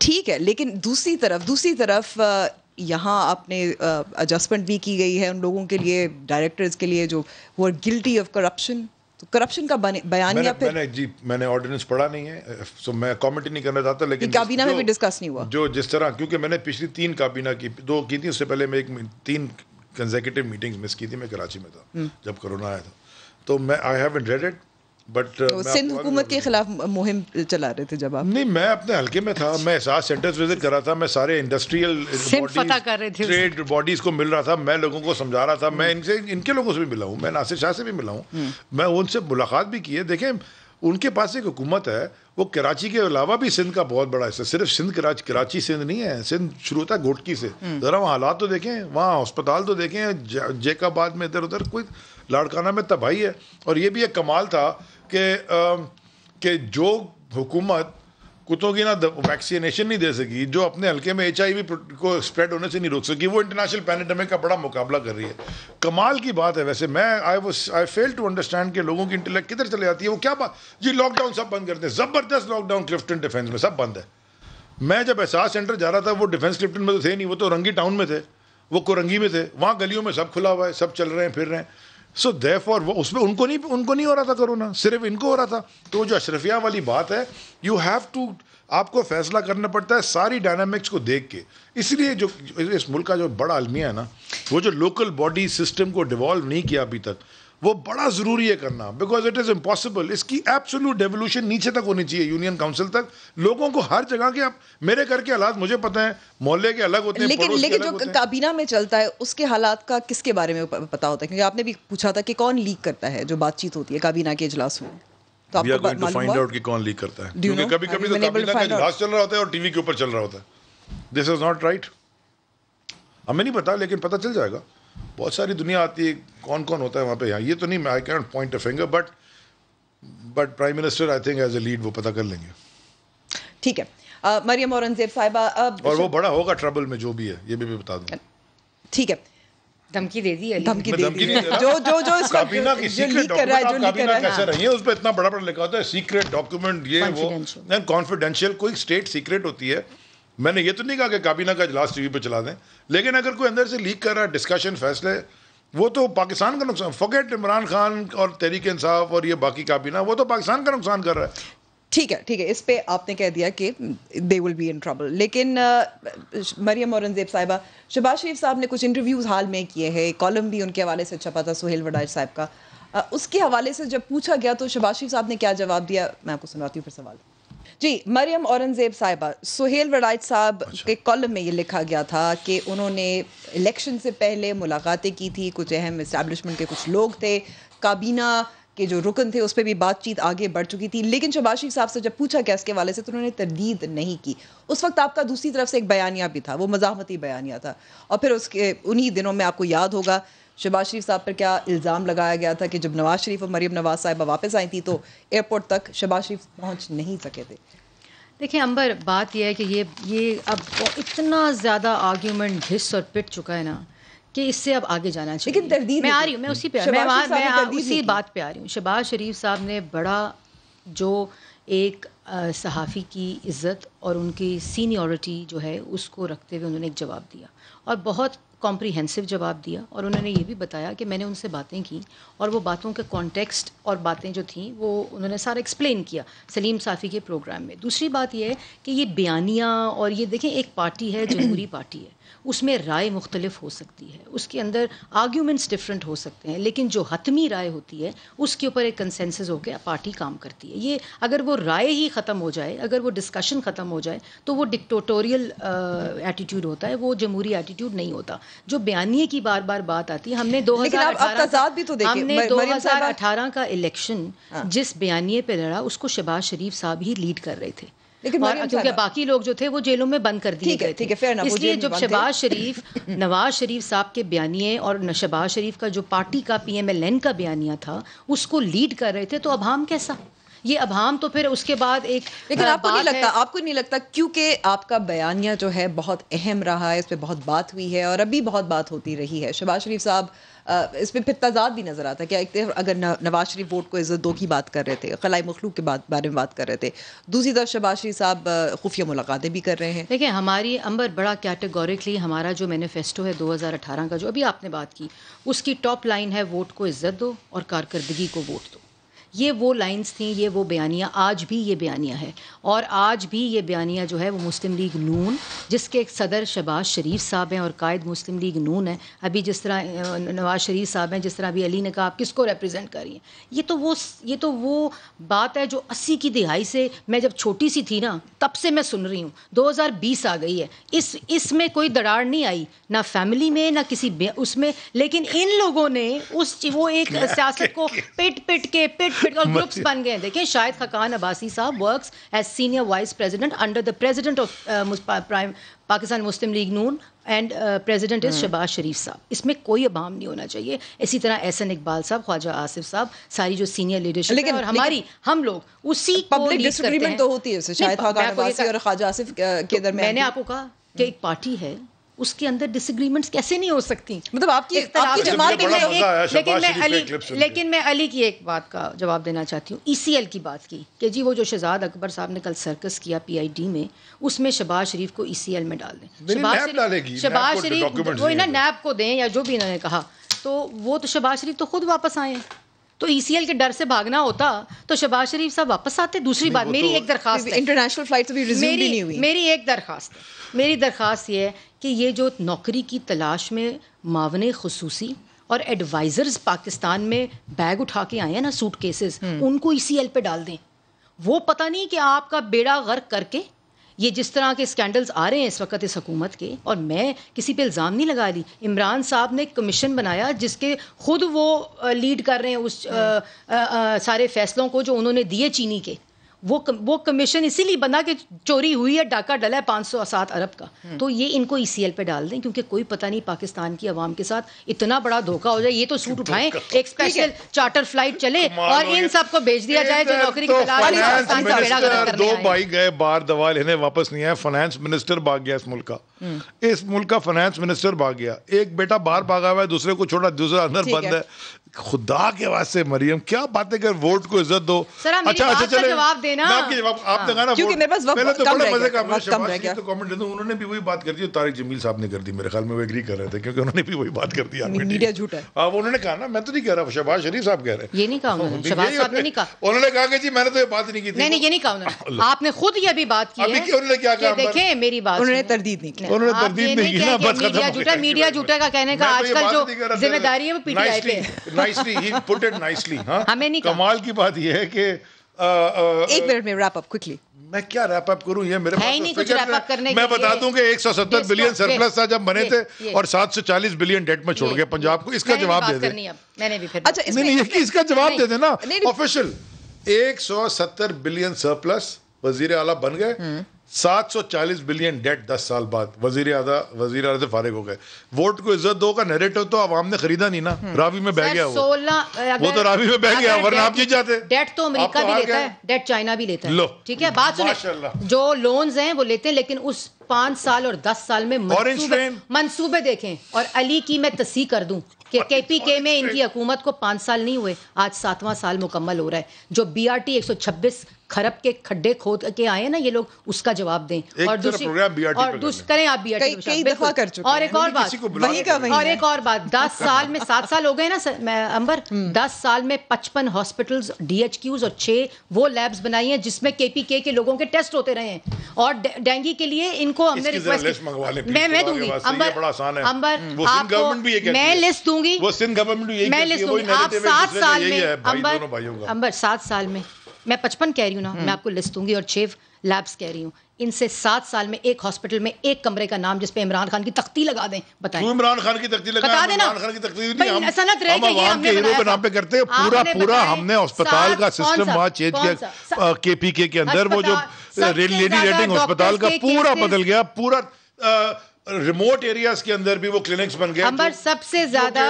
ठीक है लेकिन दूसरी तरफ दूसरी तरफ यहाँ आपने एडजस्टमेंट भी की गई है उन लोगों के लिए डायरेक्टर्स के लिए जो वो गिल्टी ऑफ करप्शन तो करप्शन का बयान या फिर मैंने जी मैंने ऑर्डिनेंस पढ़ा नहीं है सो मैं कमेंट नहीं करना चाहता लेकिन काबीना में भी डिस्कस नहीं हुआ जो जिस तरह क्योंकि मैंने पिछली तीन काबीना की दो की थी उससे पहले मैं एक तीन कंजेकेटिव मीटिंग्स मिस की थी मैं कराची में था हम्म। जब कोरोना आया था तो मैं I have read it but uh, तो सिंध हुकूमत के खिलाफ मुहिम चला रहे थे जब आप नहीं मैं अपने हल्के में था मैं एहसास सेंटर्स विजिट कर रहा था मैं सारे इंडस्ट्रियल ट्रेड बॉडीज को मिल रहा था मैं लोगों को समझा रहा था मैं इनसे इनके लोगों से भी मिला हूँ मैं नासिर शाह से भी मिला हूँ हम्म। मैं उनसे मुलाकात भी की है देखें उनके पास एक हुकूमत है वो कराची के अलावा भी सिंध का बहुत बड़ा हिस्सा सिर्फ सिंध कराची कराची सिंध नहीं है सिंध शुरू होता है घोटकी से हम्म। ज़रा वहाँ हालात तो देखें वहाँ अस्पताल तो देखें जैकाबाद में इधर उधर कोई लाड़काना में तबाही है और ये भी एक कमाल था कि जो हुकूमत कुत्तों की ना वैक्सीनेशन नहीं दे सकी जो अपने हल्के में एच को स्प्रेड होने से नहीं रोक सकी वो इंटरनेशनल पैनडमिक का बड़ा मुकाबला कर रही है कमाल की बात है वैसे मैं I I fail to understand कि लोगों की इंटेलेक्ट किधर चले जाती है वो क्या बात जी लॉकडाउन सब बंद करते हैं ज़बरदस्त लॉकडाउन क्लिफ्टन डिफेंस में सब बंद है मैं जब एहसास सेंटर जा रहा था वो डिफेंस क्लिफ्टन में तो थे नहीं वो तो रंगी टाउन में थे वो कोरंगी में थे वहाँ गलियों में सब खुला हुआ है सब चल रहे हैं फिर रहे हैं सो और वो उसमें उनको नहीं उनको नहीं हो रहा था कोरोना सिर्फ इनको हो रहा था तो जो अशरफिया वाली बात है यू हैव टू आपको फैसला करना पड़ता है सारी डायनामिक्स को देख के इसलिए जो इस मुल्क का जो बड़ा अलमिया है ना वो जो लोकल बॉडी सिस्टम को डिवॉल्व नहीं किया अभी तक वो बड़ा ज़रूरी है करना बिकॉज इट इज़ इम्पॉसिबल इसकी एब्सोल्यूट डेवोल्यूशन नीचे तक होनी चाहिए यूनियन काउंसिल तक लोगों को हर जगह के आप मेरे घर के हालात मुझे पता है मोहल्ले के अलग होते हैं लेकिन लेकिन जो काबीना में चलता है उसके हालात का किसके बारे में पता होता है क्योंकि आपने भी पूछा था कि कौन लीक करता है जो बातचीत होती है काबीना के इजलास में तो फाइंड आउट कि कौन लीक करता है क्योंकि कभी कभी तो काबीना का इजलास चल रहा होता है और टीवी के ऊपर चल रहा होता है दिस इज नॉट राइट हमें नहीं पता लेकिन पता चल जाएगा बहुत सारी दुनिया आती है कौन कौन होता है वहाँ पे यहाँ ये तो नहीं I can point a finger but but prime minister I think as a lead वो पता कर लेंगे ठीक है मरियम औरंगजेब साहिबा अब और वो बड़ा होगा ट्रबल में जो भी है ये भी मैं बता दूँ ठीक है धमकी दे दी है धमकी दे दी जो जो जो इस इसका की सीक्रेट कर रहा है जो लीक कर रहा है कैसे रही है उस पे इतना बड़ा बड़ा लिखा होता है सीक्रेट डॉक्यूमेंट ये वो कॉन्फिडेंशियल कोई स्टेट सीक्रेट होती है मैंने ये तो नहीं कहा कि काबीना का इजलास टी वी पर चला दें लेकिन अगर कोई अंदर से लीक कर रहा है डिस्कशन फैसले वो तो पाकिस्तान का नुकसान फोकेट इमरान खान और तहरीक इंसाफ और ये बाकी काबीना वो तो पाकिस्तान का नुकसान कर रहा है ठीक है ठीक है इस पर आपने कह दिया कि they will be in trouble लेकिन मरियम औरंगजेब साहिबा शबाज शरीफ साहब ने कुछ इंटरव्यूज़ हाल में किए हैं कॉलम भी उनके हवाले से छपा था सुहेल वडाज साहब का उसके हवाले से जब पूछा गया तो शबाज शरीफ साहब ने क्या जवाब दिया मैं आपको सुनाती हूँ फिर सवाल जी मरियम औरंगजेब साहिबा सुहेल वड़ाइट साहब अच्छा। के कॉलम में ये लिखा गया था कि उन्होंने इलेक्शन से पहले मुलाकातें की थी कुछ अहम इस्टेब्लिशमेंट के कुछ लोग थे काबीना के जो रुकन थे उस पर भी बातचीत आगे बढ़ चुकी थी लेकिन शबाशी साहब से जब पूछा गया इसके वाले से तो उन्होंने तरदीद नहीं की उस वक्त आपका दूसरी तरफ से एक बयानिया भी था वो मजामती बयानिया था और फिर उसके उन्हीं दिनों में आपको याद होगा शहबाज शरीफ साहब पर क्या इल्ज़ाम लगाया गया था कि जब नवाज शरीफ और मरीम नवाज साहिबा वापस आई थी तो एयरपोर्ट तक शहबाज शरीफ पहुँच नहीं सके थे देखिए अंबर बात यह है कि ये ये अब इतना ज़्यादा आर्ग्यूमेंट घिस और पिट चुका है ना कि इससे अब आगे जाना चाहिए लेकिन तरदी मैं आ रही हूँ मैं उसी पर मैं, मैं आ, उसी बात पे आ रही हूँ शहबाज शरीफ साहब ने बड़ा जो एक सहाफ़ी की इज़्ज़त और उनकी सीनियरिटी जो है उसको रखते हुए उन्होंने एक जवाब दिया और बहुत कॉम्प्रीहेंसिव जवाब दिया और उन्होंने ये भी बताया कि मैंने उनसे बातें की और वो बातों के कॉन्टेक्स्ट और बातें जो थी वो उन्होंने सारा एक्सप्लेन किया सलीम साफ़ी के प्रोग्राम में दूसरी बात यह है कि ये बयानिया और ये देखें एक पार्टी है जमहूरी पार्टी है उसमें राय मुख्तलिफ हो सकती है उसके अंदर आर्ग्यूमेंट्स डिफरेंट हो सकते हैं लेकिन जो हतमी राय होती है उसके ऊपर एक कंसेंसस होकर पार्टी काम करती है ये अगर वो राय ही ख़त्म हो जाए अगर वो डिस्कशन ख़त्म हो जाए तो वो डिक्टोटोरियल एटीट्यूड होता है वो जमहूरी एटीट्यूड नहीं होता जो बयानी की बार बार बात आती है हमने दो हजार भी तो हमने दो हजार अठारह का इलेक्शन हाँ। जिस बयानी पे लड़ा उसको शबाज शरीफ साहब ही लीड कर रहे थे लेकिन और क्योंकि बाकी लोग जो थे वो जेलों में बंद कर दिए गए थे इसलिए जब शहबाज शरीफ [laughs] नवाज शरीफ साहब के बयानिए और शहबाज शरीफ का जो पार्टी का पी एम एल एन का बयानिया था उसको लीड कर रहे थे तो अब हम कैसा ये अभाम तो फिर उसके बाद एक लेकिन आपको नहीं लगता आपको नहीं लगता क्योंकि आपका बयानिया जो है बहुत अहम रहा है इस पर बहुत बात हुई है और अभी बहुत बात होती रही है शहबाज शरीफ साहब इस पर फिर तजाद भी नज़र आता है क्या अगर नवाज शरीफ वोट को इज़्ज़त दो की बात कर रहे थे खलाई मखलूक के बात बारे में बात कर रहे थे दूसरी तरफ शहबाज शरीफ साहब खुफिया मुलाकातें भी कर रहे हैं देखिए हमारी अंबर बड़ा कैटेगोरिकली हमारा जो मैनिफेस्टो है 2018 का जो अभी आपने बात की उसकी टॉप लाइन है वोट को इज़्ज़त दो और कारकर्दगी को वोट दो ये वो लाइंस थी ये वो बयानिया आज भी ये बयानिया है और आज भी ये बयानिया जो है वो मुस्लिम लीग नून जिसके सदर शबाज शरीफ साहब हैं और कायद मुस्लिम लीग नून है अभी जिस तरह नवाज शरीफ साहब हैं जिस तरह अभी अली ने कहा आप किसको रिप्रेजेंट कर रही हैं ये तो वो ये तो वो बात है जो अस्सी की दिहाई से मैं जब छोटी सी थी ना तब से मैं सुन रही हूँ दो आ गई है इस इसमें कोई दरार नहीं आई ना फैमिली में ना किसी उसमें लेकिन इन लोगों ने उस वो एक सियासत को पिट पिट के पिट बिकॉज ग्रुप्स बन गए देखिए शायद खकान अबासी साहब works as senior vice president under the president of prime Pakistan Muslim League Noon and president is Shahbaz Sharif साहब इसमें कोई अबाम नहीं होना चाहिए इसी तरह एहसन इकबाल साहब ख्वाजा आसिफ साहब सारी जो सीनियर लीडरशिप लेकिन और हमारी लेकिन, हम लोग उसी पब्लिक डिसएग्रीमेंट तो होती है शायद और ख्वाजा आसिफ के दरमियान मैंने आपको कहा कि एक पार्टी है उसके अंदर डिसग्रीमेंट्स कैसे नहीं हो सकती मतलब आपकी आपकी जमात में एक लेकिन मैं अली लेकिन मैं अली की एक बात का जवाब देना चाहती हूँ ई e की बात की कि जी वो जो शहजाद अकबर साहब ने कल सर्कस किया पीआईडी में उसमें शहबाज शरीफ को ई e में डाल दें शहबाज शरीफ वो ना नैब को दें या जो भी इन्होंने कहा तो वो तो शहबाज शरीफ तो खुद वापस आए हैं तो ईसीएल e के डर से भागना होता तो शबाज शरीफ साहब वापस आते दूसरी बात मेरी तो एक दरखास्त इंटरनेशनल फ्लाइट तो भी मेरी, नहीं हुई मेरी एक दरखास्त मेरी दरखास्त ये है कि ये जो नौकरी की तलाश में मावने खसूसी और एडवाइज़र्स पाकिस्तान में बैग उठा के आए हैं ना सूट केसेस हम्म। उनको ई e पे डाल दें वो पता नहीं कि आपका बेड़ा गर्क करके ये जिस तरह के स्कैंडल्स आ रहे हैं इस वक्त इस हकूमत के और मैं किसी पे इल्ज़ाम नहीं लगा रही इमरान साहब ने कमीशन बनाया जिसके खुद वो लीड कर रहे हैं उस आ, आ, आ, सारे फैसलों को जो उन्होंने दिए चीनी के वो वो कमीशन इसीलिए बना कि चोरी हुई है डाका डला है पाँच सौ सात अरब का हम्म। तो ये इनको ई सी एल पे डाल दें क्योंकि कोई पता नहीं पाकिस्तान की आवाम के साथ इतना बड़ा धोखा हो जाए ये तो सूट उठाएं तो एक स्पेशल चार्टर फ्लाइट चले और इन सबको भेज दिया जाए जो तो नौकरी दो भाई गए बार दवा लेने वापस नहीं आए फाइनेंस मिनिस्टर भाग गया इस मुल्क का हम्म। इस मुल्क का फाइनेंस मिनिस्टर भाग गया एक बेटा बाहर भागा हुआ है दूसरे को छोड़ा दूसरा अंदर बंद है।, है खुदा के वास्ते मरियम क्या बातें कर वोट को इज्जत दो अच्छा अच्छा चले जवाब देना आपके जवाब आप हाँ। देगा ना क्योंकि मेरे पास वक्त तो बड़े मजे का तो कमेंट दे दूं उन्होंने भी वही बात कर दी तारिक जमील साहब ने कर दी मेरे ख्याल में वो एग्री कर रहे थे क्योंकि उन्होंने भी वही बात कर दी आपने मीडिया झूठा है अब हाँ, उन्होंने कहा ना मैं तो नहीं कह रहा शहबाज शरीफ साहब कह रहे हैं ये नहीं कहा उन्होंने हाँ, शहबाज साहब ने नहीं कहा उन्होंने कहा कि जी मैंने तो ये बात नहीं की थी नहीं नहीं ये नहीं कहा उन्होंने आपने खुद ये भी बात की है अभी उन्होंने क्या कहा देखिए मेरी बात उन्होंने तरदीद नहीं की उन्होंने तरतीब नहीं की ना बस मीडिया झूठा मीडिया झूठा का कहने का तो आजकल जो जिम्मेदारी है वो पीटीआई पे नाइसली ही पुट इट नाइसली हां हमें नहीं कमाल की बात ये है कि एक मिनट में रैप अप क्विकली मैं क्या रैप अप करूं ये मेरे पास तो नहीं कुछ रैप करने मैं बता दूं कि 170 बिलियन सरप्लस था जब बने थे और 740 बिलियन डेट में छोड़ गए पंजाब को इसका जवाब दे दे मैंने भी फिर अच्छा नहीं नहीं इसका जवाब दे दे ऑफिशियल 170 बिलियन सरप्लस वजीर आला बन गए हम्म। 740 बिलियन डेट 10 साल बाद वजीर आदा वजीर आला से फारिग हो गए वोट को इज्जत दो का नरेटिव तो आवाम ने खरीदा नहीं ना हम्म। रावी में बह गया वो वो तो रावी में बह गया वरना आप नहीं जाते डेट तो अमेरिका भी लेता है डेट चाइना भी लेता है लो ठीक है बात सुनिए जो लोन्स हैं वो लेते हैं लेकिन उस पांच साल और दस साल में मनसूबे देखें और अली की मैं तसी कर दूं कि के पी के में इनकी हुकूमत को पांच साल नहीं हुए आज सातवां साल मुकम्मल हो रहा है जो बी आर टी एक सौ छब्बीस खरब के खड्डे खोद के आए ना ये लोग उसका जवाब दें और दूसरी और दूसरी करें आप बी आर और एक और बात और एक और बात दस साल में सात साल हो गए ना अंबर [laughs] हम्म। दस साल में पचपन हॉस्पिटल्स डीएचक्यूज और छह वो लैब्स बनाई है जिसमें केपीके के लोगों के टेस्ट होते रहे हैं और डेंगू के लिए इनको हमने रिक्वेस्ट मैं मैं दूंगी अंबर अंबर हम्म। मैं लिस्ट दूंगी मैं लिस्ट दूंगी आप सात साल में अंबर अंबर सात साल में मैं पचपन कह रही हूँ ना हम्म। मैं आपको लिस्ट दूंगी और छेव लैब्स कह रही हूँ इनसे सात साल में एक हॉस्पिटल में एक कमरे का नाम जिसपे इमरान खान की तख्ती लगा दें बताए इमरान खान की तख्ती लगा बता देना खान की तख्ती नहीं हम सनत रहे हम के हीरो के नाम पे करते हैं पूरा पूरा हमने अस्पताल का सिस्टम वहाँ चेंज किया केपीके के अंदर वो जो लेडी रेडिंग अस्पताल का पूरा बदल गया पूरा रिमोट एरियाज के अंदर भी वो क्लिनिक्स बन गए अंबर सबसे ज्यादा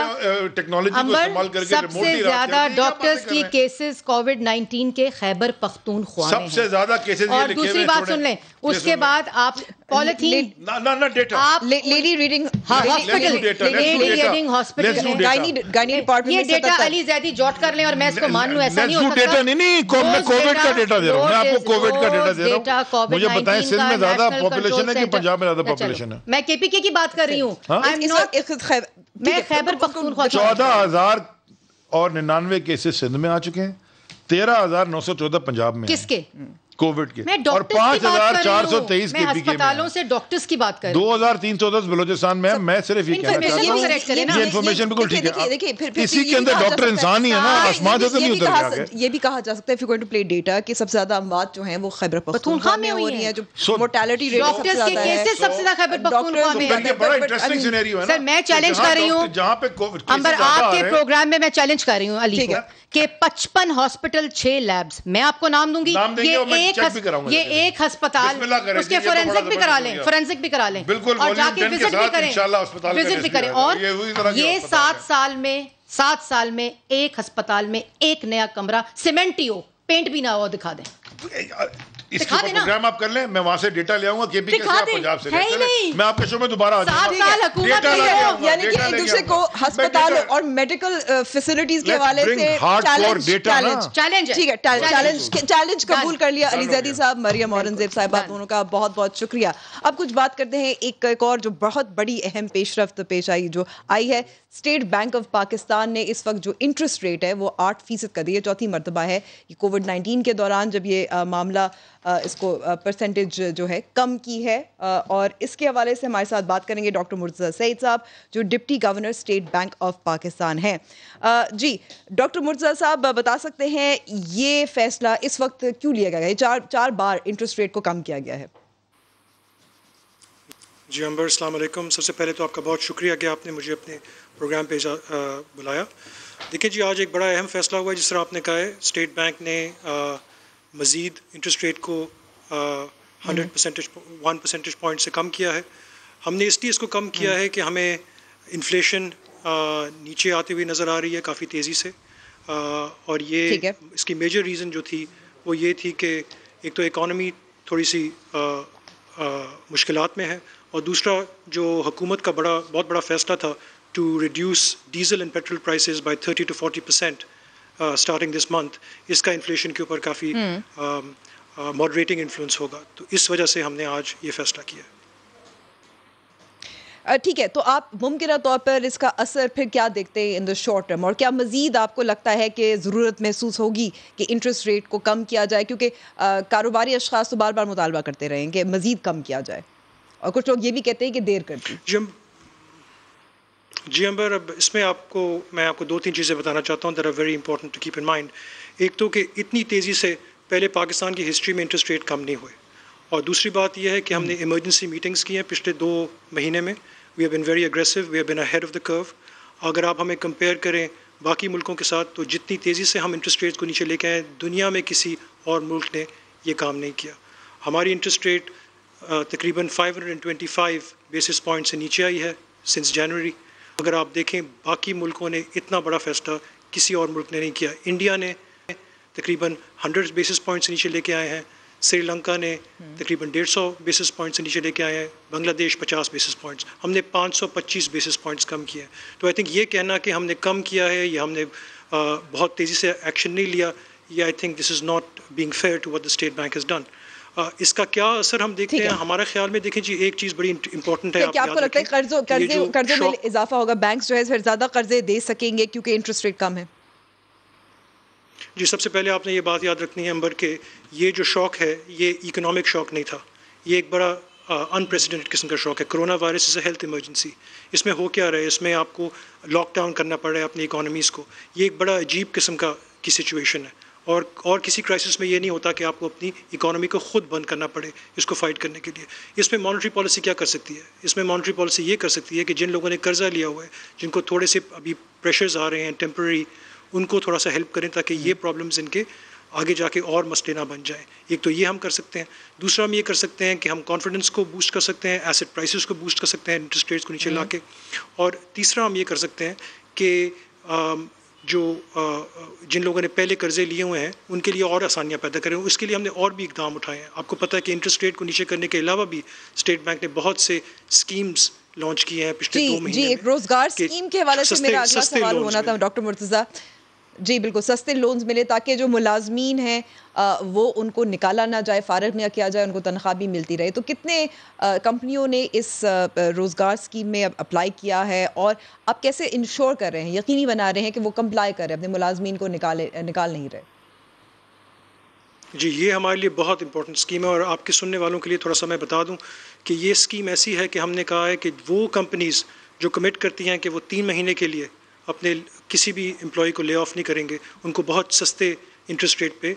टेक्नोलॉजी इस्तेमाल करके सबसे ज्यादा डॉक्टर्स की केसेस कोविड 19 के खैबर पख्तूनख्वा सबसे ज्यादा केसेस और दूसरी बात सुन लें उसके बाद आप पॉलिथीन ना ना डेटा आप Lady Reading Hospital Lady Reading Hospital ये डेटा अली जैदी जॉट कर लें और मैं इसको मान लूं ऐसा नहीं हो सकता डेटा नहीं नहीं कोविड का डेटा दे रहा हूं मैं आपको कोविड का डेटा दे रहा हूं मुझे बताएं सिंध में ज्यादा पॉपुलेशन है कि पंजाब में ज्यादा पॉपुलेशन है मैं केपीके की बात कर रही हूँ खैबर तो- तो- चौदह हजार और निन्यानवे केसेस सिंध में आ चुके हैं तेरह हजार नौ सौ चौदह पंजाब में किसके कोविड के और पांच हजार चार सौ तेईस के अस्पतालों से डॉक्टर्स की बात करें दो हजार तीन सौ दस बलोचिस्तान में मैं सिर्फ ये कहना चाहता हूँ ये इन्फॉर्मेशन बिल्कुल ठीक है इसी के अंदर डॉक्टर इंसान ही है ना हाँ, आसमान जैसे नहीं उतर ये भी कहा जा सकता है इफ प्ले डेटा की सबसे ज्यादा अमवाद जो है वो खैबर पख्तूनख्वा में हो रही है जो मोर्टेलिटी रेट सबसे ज्यादा खैबर पख्तूनख्वा में है बड़ा इंटरेस्टिंग सिनेरियो है सर मैं चैलेंज तो कर रही जहाँ पे कोविड अंबर आपके प्रोग्राम में मैं चैलेंज कर रही हूँ अली ठीक है के 55 हॉस्पिटल छह लैब्स मैं आपको नाम दूंगी नाम ये एक हस, ये एक अस्पताल उसके फोरेंसिक तो भी करा लें फोरेंसिक भी करा लें बिल्कुल और जाके विजिट भी करें विजिट भी करें और ये सात साल में सात साल में एक अस्पताल में एक नया कमरा हो पेंट भी ना हो दिखा दें इसके ऊपर प्रोग्राम आप कर लें मैं वहां से डेटा ले आऊंगा केपी के साथ पंजाब से मैं आपके शो में दोबारा आ जाऊंगा और मेडिकल फैसिलिटीज uh, के हवाले से चैलेंज हाँ। ठीक है चैलेंज चैलेंज कबूल कर लिया अलीजैदी साहब मरियम औरंगजेब साहब आप दोनों का बहुत बहुत शुक्रिया अब कुछ बात करते हैं एक एक और जो बहुत बड़ी अहम पेशरफ पेश आई जो आई है स्टेट बैंक ऑफ पाकिस्तान ने इस वक्त जो इंटरेस्ट रेट है वो आठ फीसद कर दी है चौथी मरतबा है ये कोविड नाइन्टीन के दौरान जब ये आ, uh, मामला इसको परसेंटेज जो है कम की है और इसके हवाले से हमारे साथ बात करेंगे डॉक्टर मुर्जा सईद साहब जो deputy governor State Bank of Pakistan हैं जी डॉक्टर मुर्जा साहब बता सकते हैं ये फैसला इस वक्त क्यों लिया गया है चार चार बार इंटरेस्ट रेट को कम किया गया है जी अम्बर अलैक्म सबसे पहले तो आपका बहुत शुक्रिया कि आपने मुझे अपने प्रोग्राम पे आ, बुलाया देखिए जी आज एक बड़ा अहम फैसला हुआ है जिस तरह आपने कहा है स्टेट बैंक ने आ, मज़ीद इंटरेस्ट रेट को hundred percentage one percentage point से कम किया है हमने इसलिए इसको कम किया हम्म। है कि हमें इन्फ्लेशन नीचे आते हुए नज़र आ रही है काफ़ी तेज़ी से आ, और ये इसकी मेजर रीज़न जो थी वो ये थी कि एक तो इकॉनमी थोड़ी सी मुश्किल में है और दूसरा जो हुकूमत का बड़ा बहुत बड़ा फैसला था to reduce diesel and petrol prices by thirty to forty percent starting this month इसका इन्फ्लेशन के ऊपर काफ़ी मॉडरेटिंग इन्फ्लुएंस होगा तो इस वजह से हमने आज ये फैसला किया ठीक है तो आप मुमकिन तौर पर इसका असर फिर क्या देखते हैं इन द शॉर्ट टर्म और क्या मजीद आपको लगता है कि ज़रूरत महसूस होगी कि इंटरेस्ट रेट को कम किया जाए क्योंकि कारोबारी अशास तो बार बार मुतालबा करते रहेंगे मज़ीद कम किया जाए और कुछ लोग ये भी कहते हैं कि देर कर दी जी जी अंबर अब इसमें आपको मैं आपको दो तीन चीज़ें बताना चाहता हूँ there are very important to keep in mind एक तो कि इतनी तेज़ी से पहले पाकिस्तान की हिस्ट्री में इंटरेस्ट रेट कम नहीं हुए और दूसरी बात यह है कि हमने इमरजेंसी हम्म। मीटिंग्स की हैं पिछले दो महीने में we have been very aggressive we have been ahead of the curve अगर आप हमें कंपेयर करें बाकी मुल्कों के साथ तो जितनी तेज़ी से हम इंटरेस्ट रेट को नीचे लेके आए दुनिया में किसी और मुल्क ने ये काम नहीं किया हमारी इंटरेस्ट रेट तकरीबन 525 बेसिस पॉइंट से नीचे आई है सिंस जनवरी अगर आप देखें बाकी मुल्कों ने इतना बड़ा फैसला किसी और मुल्क ने नहीं किया इंडिया ने तकरीबन हंड्रेड बेसिस पॉइंट्स नीचे लेके आए हैं श्रीलंका ने हम्म। तकरीबन डेढ़ सौ बेसिस पॉइंट्स नीचे लेके आए हैं बांग्लादेश पचास बेसिस पॉइंट्स हमने पाँच सौ पच्चीस बेसिस पॉइंट्स कम किए हैं तो आई थिंक ये कहना कि हमने कम किया है या हमने बहुत तेज़ी से एक्शन नहीं लिया ये I think this is not being fair to what the State Bank is done इसका क्या असर हम देखते हैं है। ख्याल में देखें जी एक चीज़ बड़ी इंपॉर्टेंट है आपको लगता है कर्जों कर्जे कर्जों में इजाफा होगा बैंक्स जो है फिर ज़्यादा कर्जे दे सकेंगे क्योंकि इंटरेस्ट रेट कम है जी सबसे पहले आपने ये बात याद रखनी है अंबर के ये जो शौक है ये इकोनॉमिक शौक नहीं था ये एक बड़ा अनप्रेसिडेंटेड किस्म का शौक है corona virus is a health emergency इसमें हो क्या रहा है इसमें आपको लॉकडाउन करना पड़ रहा है अपनी इकोनॉमीज़ को ये एक बड़ा अजीब किस्म का की सिचुएशन है और और किसी क्राइसिस में ये नहीं होता कि आपको अपनी इकोनॉमी को खुद बंद करना पड़े इसको फाइट करने के लिए इसमें मॉनेटरी पॉलिसी क्या कर सकती है इसमें मॉनेटरी पॉलिसी ये कर सकती है कि जिन लोगों ने कर्ज़ा लिया हुआ है जिनको थोड़े से अभी प्रेशर्स आ रहे हैं टेम्प्रेरी उनको थोड़ा सा हेल्प करें ताकि ये प्रॉब्लम्स इनके आगे जाके और मसले ना बन जाए एक तो ये हम कर सकते हैं दूसरा हम ये कर सकते हैं कि हम कॉन्फिडेंस को बूस्ट कर सकते हैं एसेट प्राइसेस को बूस्ट कर सकते हैं इंटरेस्ट रेट्स को नीचे हम्म। ला के और तीसरा हम ये कर सकते हैं कि जो जिन लोगों ने पहले कर्ज़े लिए हुए हैं उनके लिए और आसानियाँ पैदा करें उसके लिए हमने और भी इकदाम उठाए हैं आपको पता है कि इंटरेस्ट रेट को नीचे करने के अलावा भी स्टेट बैंक ने बहुत से स्कीम्स लॉन्च किए हैं पिछले दो महीने जी एक रोजगार स्कीम के हवाले से मेरा अगला सवाल होना था डॉक्टर मुर्तज़ा जी बिल्कुल सस्ते लोन्स मिले ताकि जो मुलाजमीन हैं वो उनको निकाला ना जाए फारग ना किया जाए उनको तनख्वाह भी मिलती रहे तो कितने कंपनियों ने इस रोज़गार स्कीम में अप्लाई किया है और आप कैसे इंश्योर कर रहे हैं यकीनी बना रहे हैं कि वो कंप्लाई करें अपने मुलाजमीन को निकाले निकाल नहीं रहे जी ये हमारे लिए बहुत इंपॉर्टेंट स्कीम है और आपके सुनने वालों के लिए थोड़ा सा मैं बता दूँ कि ये स्कीम ऐसी है कि हमने कहा है कि वो कंपनीज़ जो कमिट करती हैं कि वो तीन महीने के लिए अपने किसी भी एम्प्लॉय को ले ऑफ नहीं करेंगे उनको बहुत सस्ते इंटरेस्ट रेट पे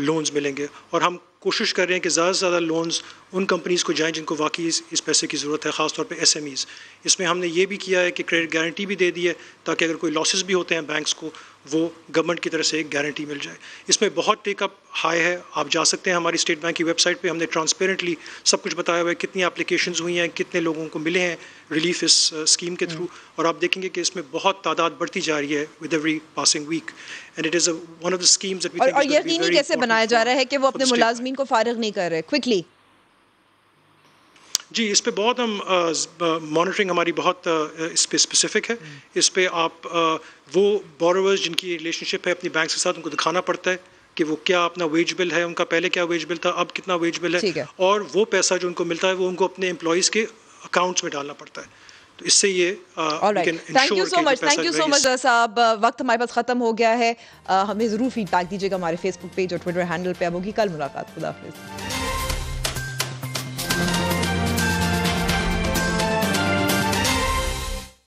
लोन्स uh, मिलेंगे और हम कोशिश कर रहे हैं कि ज़्यादा से ज़्यादा लोन्स उन कंपनीज़ को जाएं जिनको वाकई इस, इस पैसे की ज़रूरत है ख़ासतौर पे एस इसमें हमने ये भी किया है कि क्रेडिट गारंटी भी दे दी है ताकि अगर कोई लॉसेस भी होते हैं बैंक्स को वो गवर्नमेंट की तरफ से एक गारंटी मिल जाए इसमें बहुत टेकअप हाई है आप जा सकते हैं हमारी स्टेट बैंक की वेबसाइट पे हमने ट्रांसपेरेंटली सब कुछ बताया हुआ है कितनी एप्लीकेशन हुई हैं कितने लोगों को मिले हैं रिलीफ इस स्कीम uh, के थ्रू हम्म। और आप देखेंगे कि इसमें बहुत तादाद बढ़ती जा रही है with every passing week and it is one of the schemes और कैसे बनाया जा रहा है कि वो अपने मुलाजमीन को फारग नहीं कर रहे क्विकली जी इस पर बहुत हम मॉनिटरिंग हमारी बहुत इस पर स्पेसिफिक है हम्म। इस पर आप वो बोरोवर्स जिनकी रिलेशनशिप है अपनी बैंक के साथ उनको दिखाना पड़ता है कि वो क्या अपना वेज बिल है उनका पहले क्या वेज बिल था अब कितना वेज बिल है, है और वो पैसा जो उनको मिलता है वो उनको अपने एम्प्लॉयज़ के अकाउंट्स में डालना पड़ता है तो इससे ये thank you so much thank you so much साहब वक्त हमारे पास ख़त्म हो गया है uh, हमें ज़रूर फीडबैक दीजिएगा हमारे फेसबुक पेज और ट्विटर हैंडल पे अब होगी कल मुलाकात खुदाफिज़